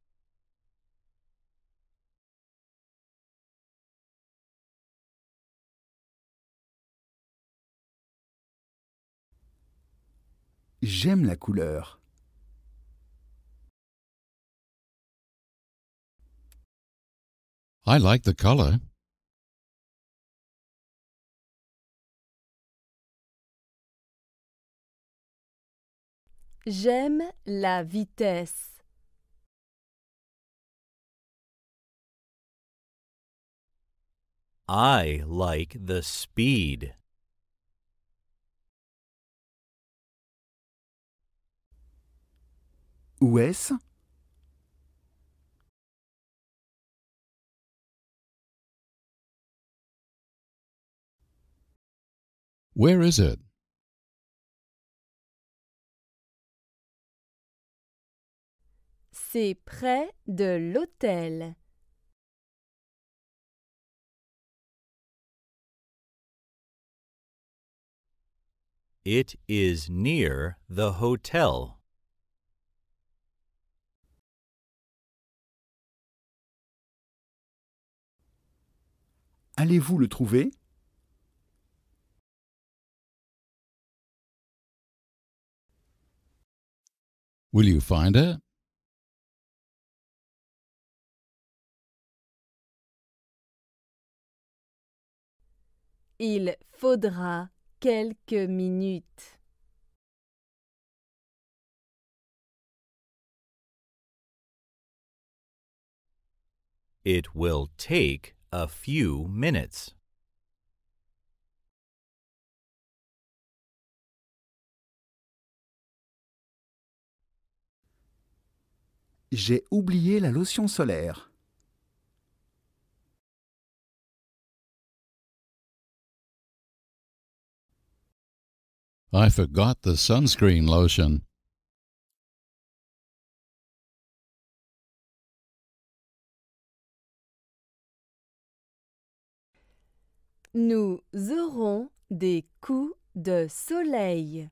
J'aime la couleur. I like the color. J'aime la vitesse. I like the speed. Où est-ce Where is it? C'est près de l'hôtel. It is near the hotel. Allez-vous le trouver? Will you find her? Il faudra quelques minutes. It will take a few minutes. J'ai oublié la lotion solaire. I forgot the sunscreen lotion. Nous aurons des coups de soleil.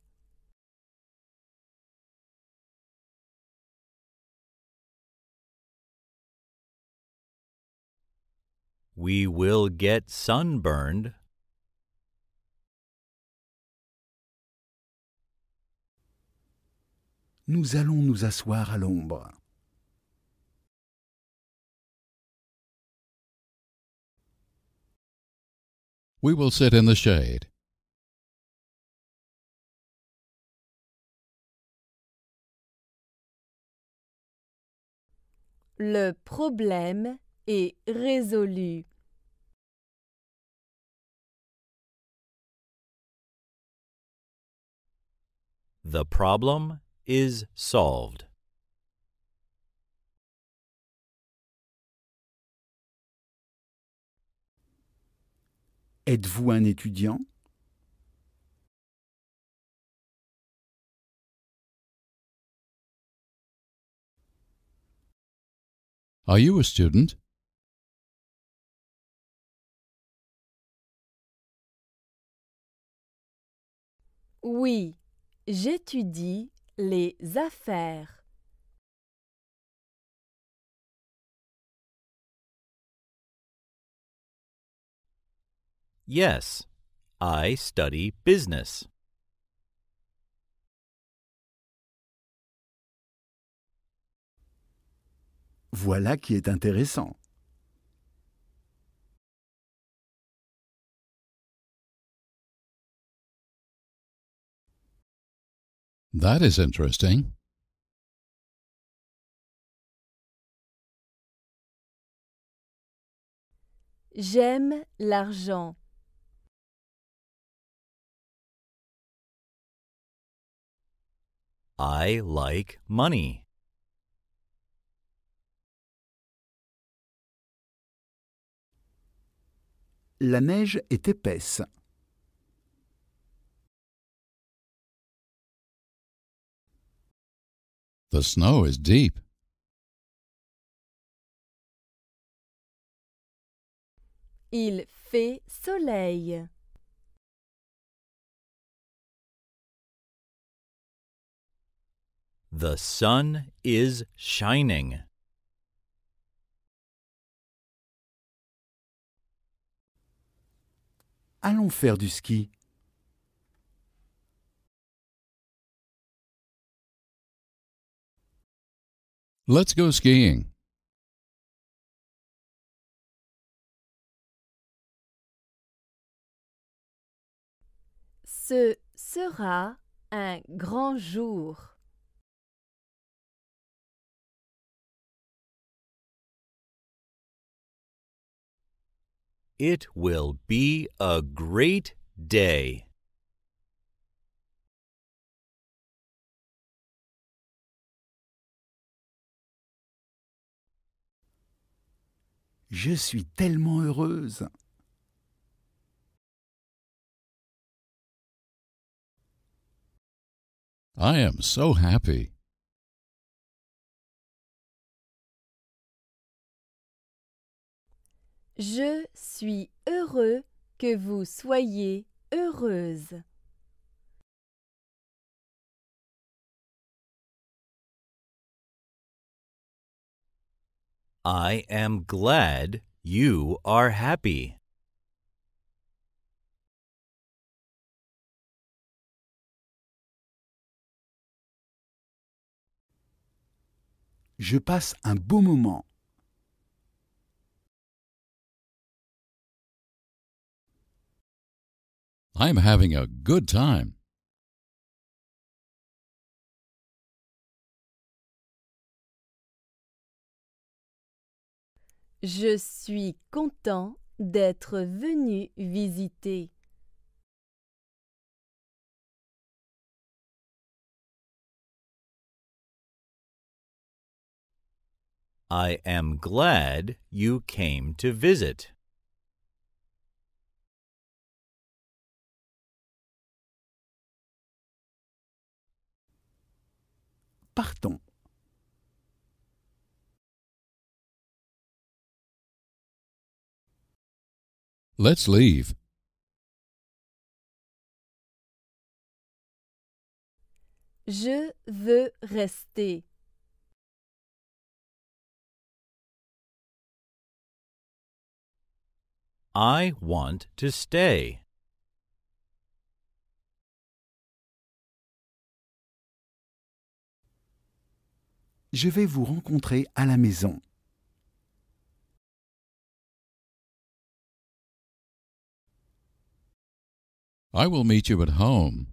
We will get sunburned. Nous allons nous asseoir à l'ombre. We will sit in the shade. Le problème est résolu. The problem is solved. Êtes-vous un étudiant Are you a student? Oui. J'étudie les affaires. Yes, I study business. Voilà qui est intéressant. That is interesting. J'aime l'argent. I like money. La neige est épaisse. The snow is deep. Il fait soleil. The sun is shining. Allons faire du ski. Let's go skiing. Ce sera un grand jour. It will be a great day. Je suis tellement heureuse. I am so happy. Je suis heureux que vous soyez heureuse. I am glad you are happy. Je passe un beau moment. I'm having a good time. Je suis content d'être venu visiter. I am glad you came to visit. Partons. Let's leave. Je veux rester. I want to stay. Je vais vous rencontrer à la maison. I will meet you at home.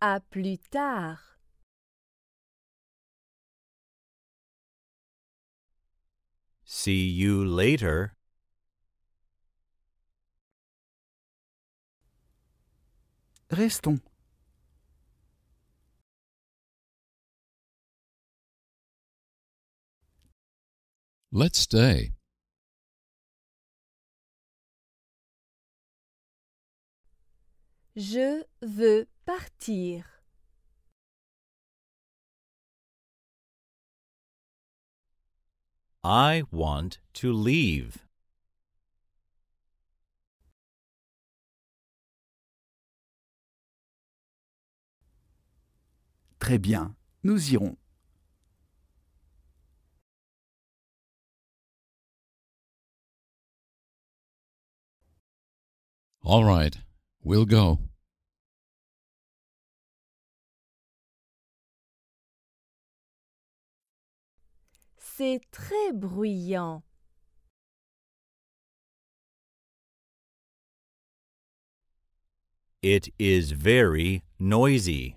À plus tard. See you later. Restons. Let's stay. Je veux partir. I want to leave. Très bien, nous irons. All right, we'll go. C'est très bruyant. It is very noisy.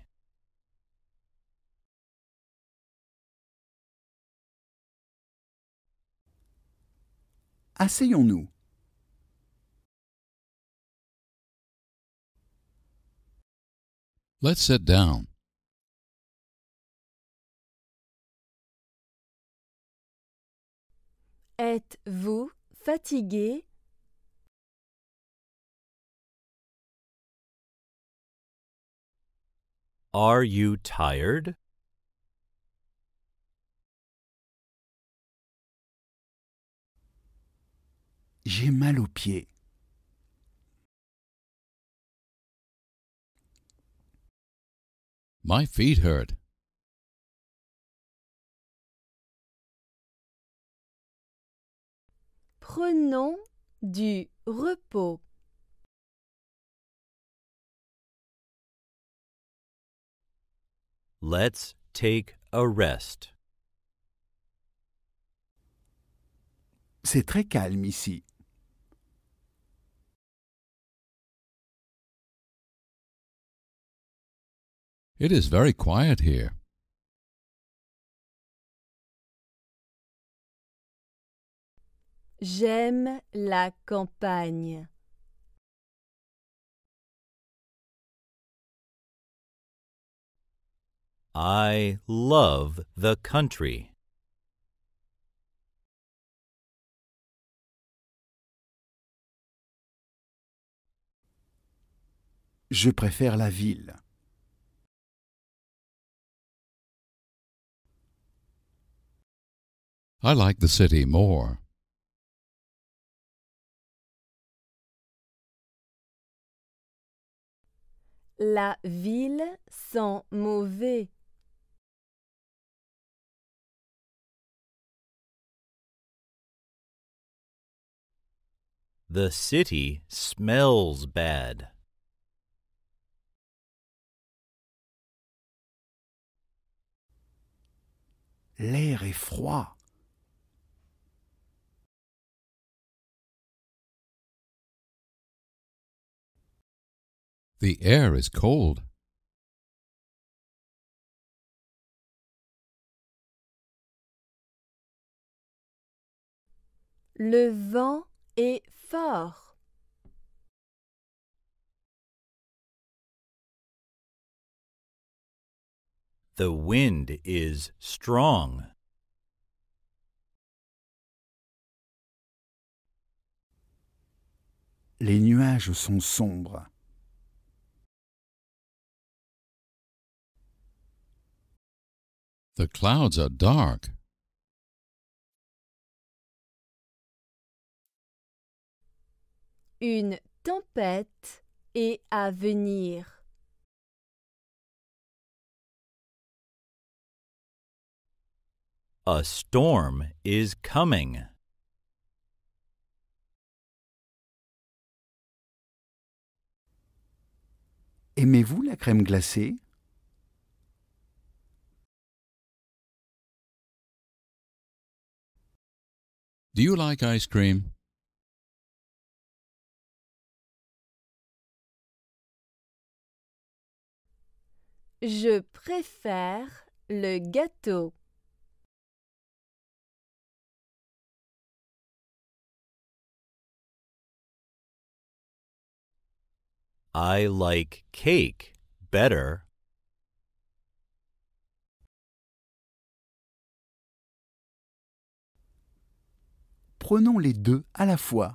Asseyons-nous. Let's sit down. Êtes-vous fatigué? Are you tired? J'ai mal aux pieds. My feet hurt. Prenons du repos. Let's take a rest. C'est très calme ici. It is very quiet here. J'aime la campagne. I love the country. Je préfère la ville. I like the city more. La ville sent mauvais. The city smells bad. L'air est froid. The air is cold. Le vent est fort. The wind is strong. Les nuages sont sombres. The clouds are dark. Une tempête est à venir. A storm is coming. Aimez-vous la crème glacée Do you like ice cream? Je préfère le gâteau. I like cake better Prenons les deux à la fois.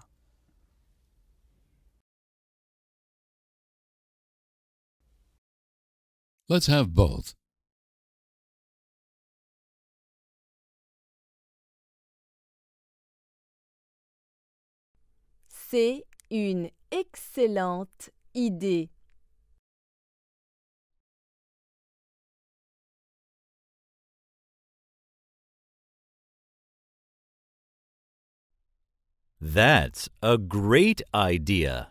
C'est une excellente idée. That's a great idea.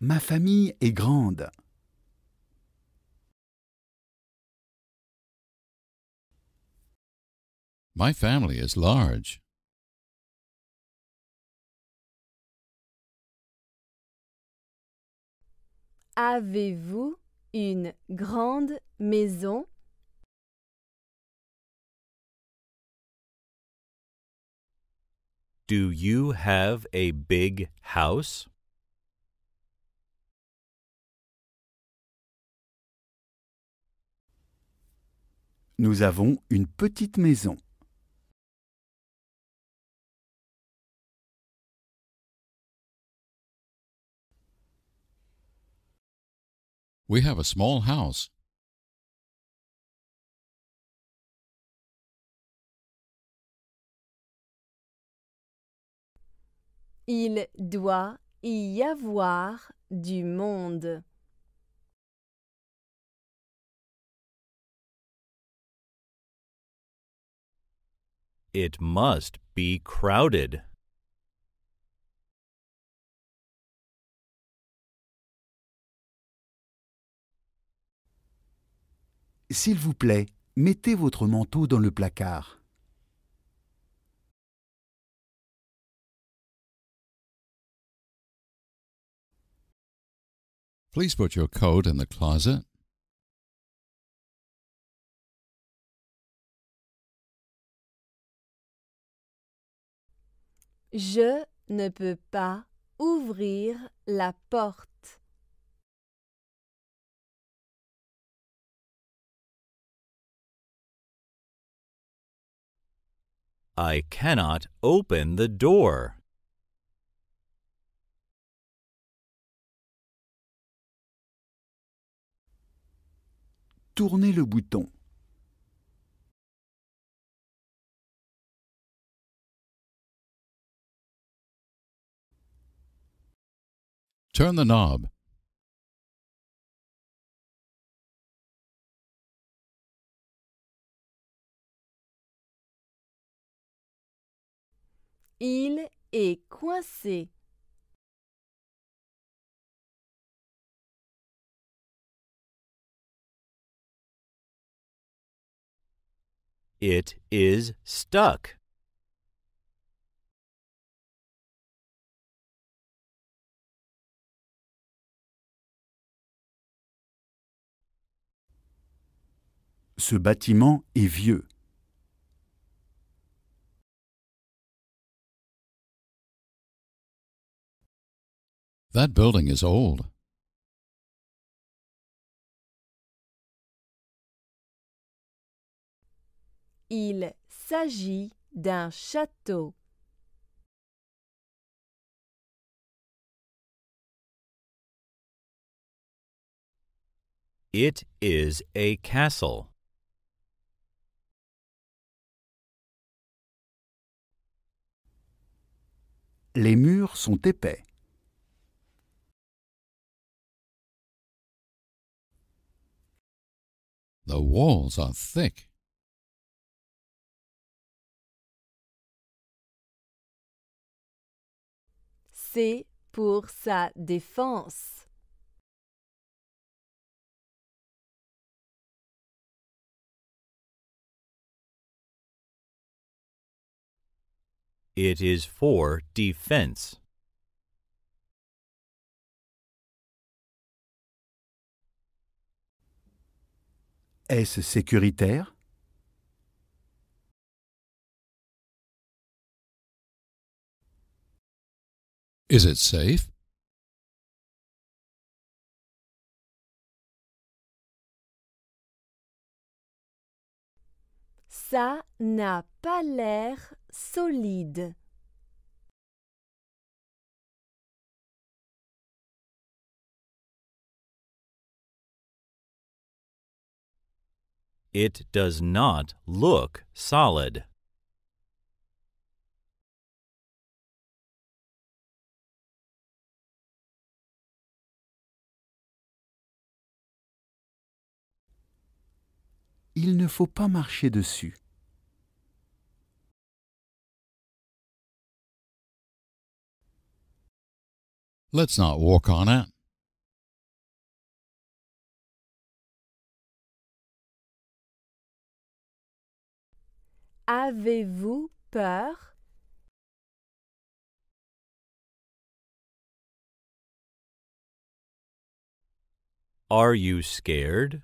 Ma famille est grande. My family is large. Avez-vous une grande maison. Do you have a big house? Nous avons une petite maison. We have a small house. Il doit y avoir du monde. It must be crowded. S'il vous plaît, mettez votre manteau dans le placard. Please put your coat in the closet. Je ne peux pas ouvrir la porte. I cannot open the door. Tournez le bouton. Turn the knob. Il est coincé. It is stuck. Ce bâtiment est vieux. That building is old. Il s'agit d'un château. It is a castle. Les murs sont épais. The walls are thick. C'est pour sa défense. It is for defense. Est-ce sécuritaire Is safe? Ça n'a pas l'air solide. It does not look solid. Il ne faut pas marcher dessus. Let's not walk on it. Avez-vous peur Are you scared?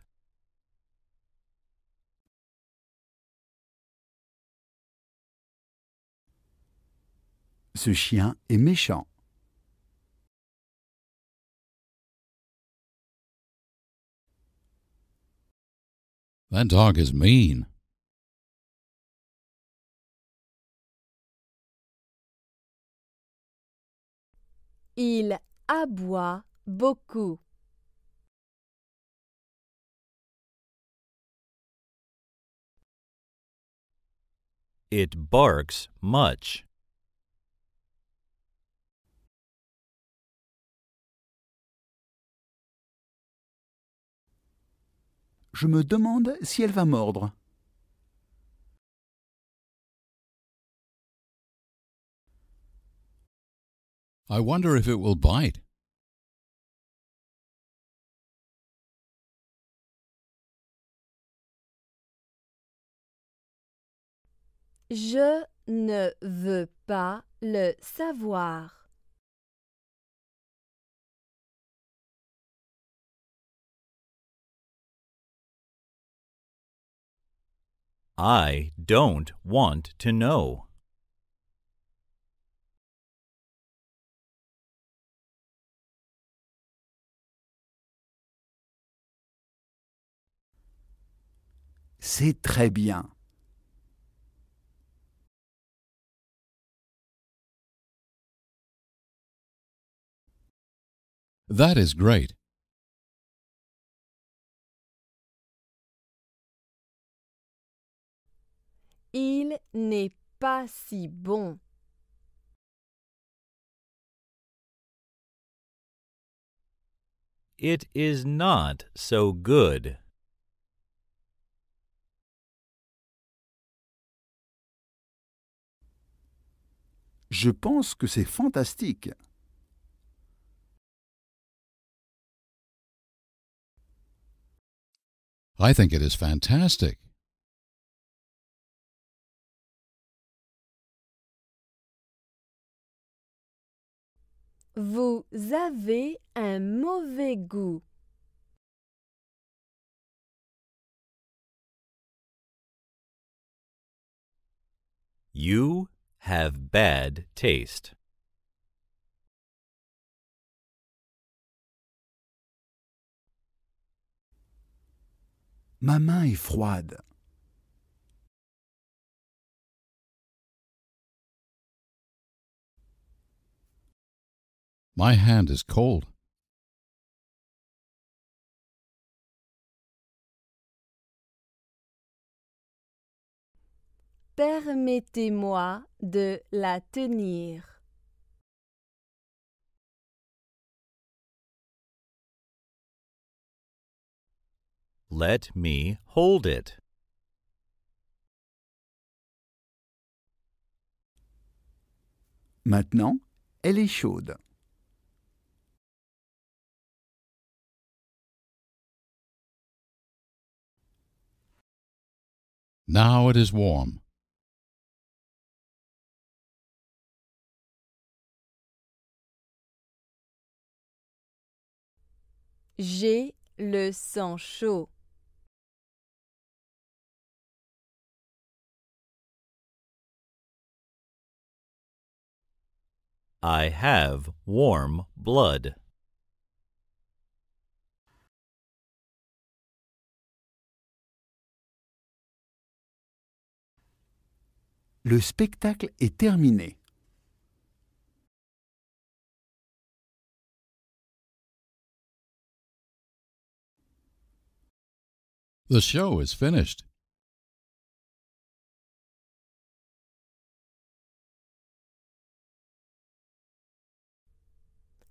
Ce chien est méchant. That dog is mean. Il aboie beaucoup. It barks much. Je me demande si elle va mordre. I wonder if it will bite. Je ne veux pas le savoir. I don't want to know. c'est très bien. That is great. Il n'est pas si bon. It is not so good. Je pense que c'est fantastique. I think it is fantastic. Vous avez un mauvais goût. have bad taste. Ma main est froide. My hand is cold. Permettez-moi de la tenir. Let me hold it. Maintenant, elle est chaude. Now it is warm. J'ai le sang chaud. I have warm blood. Le spectacle est terminé. The show is finished.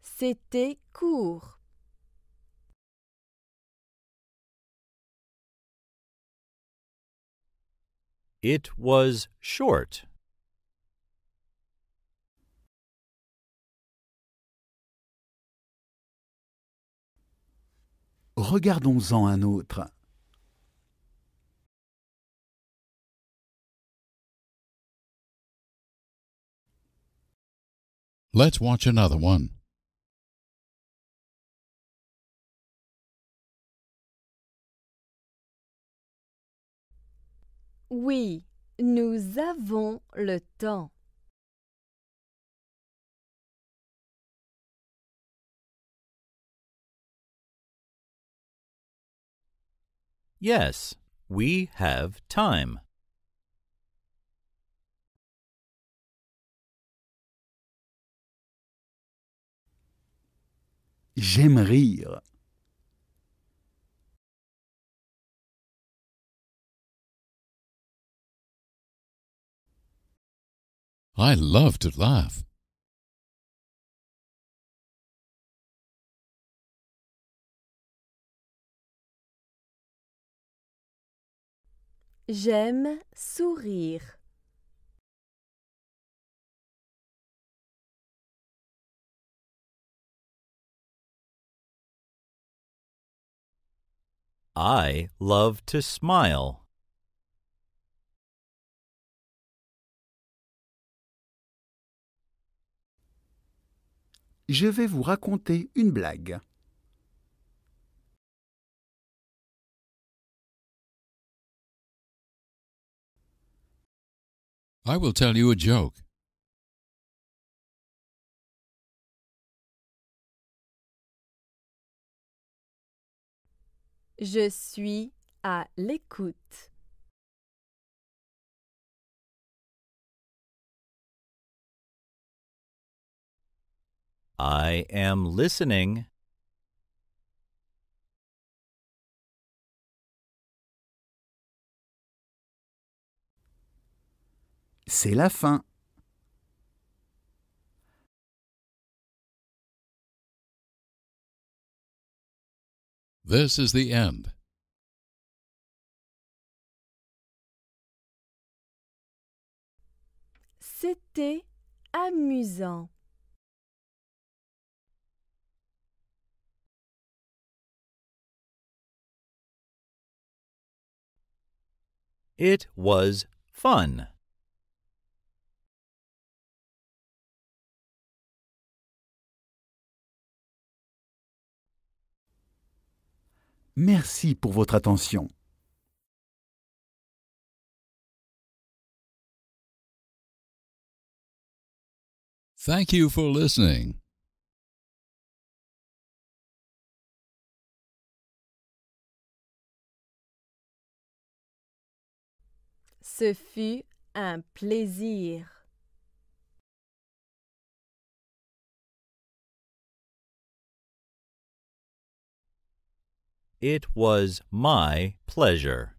C'était court. It was short. Regardons-en un autre. Let's watch another one. Oui, nous avons le temps. Yes, we have time. J'aime rire. I love to laugh. J'aime sourire. I love to smile. Je vais vous raconter une blague. I will tell you a joke. Je suis à l'écoute. I am listening. C'est la fin. This is the end. C'était amusant. It was fun. Merci pour votre attention. Thank you for listening. Ce fut un plaisir. It was my pleasure.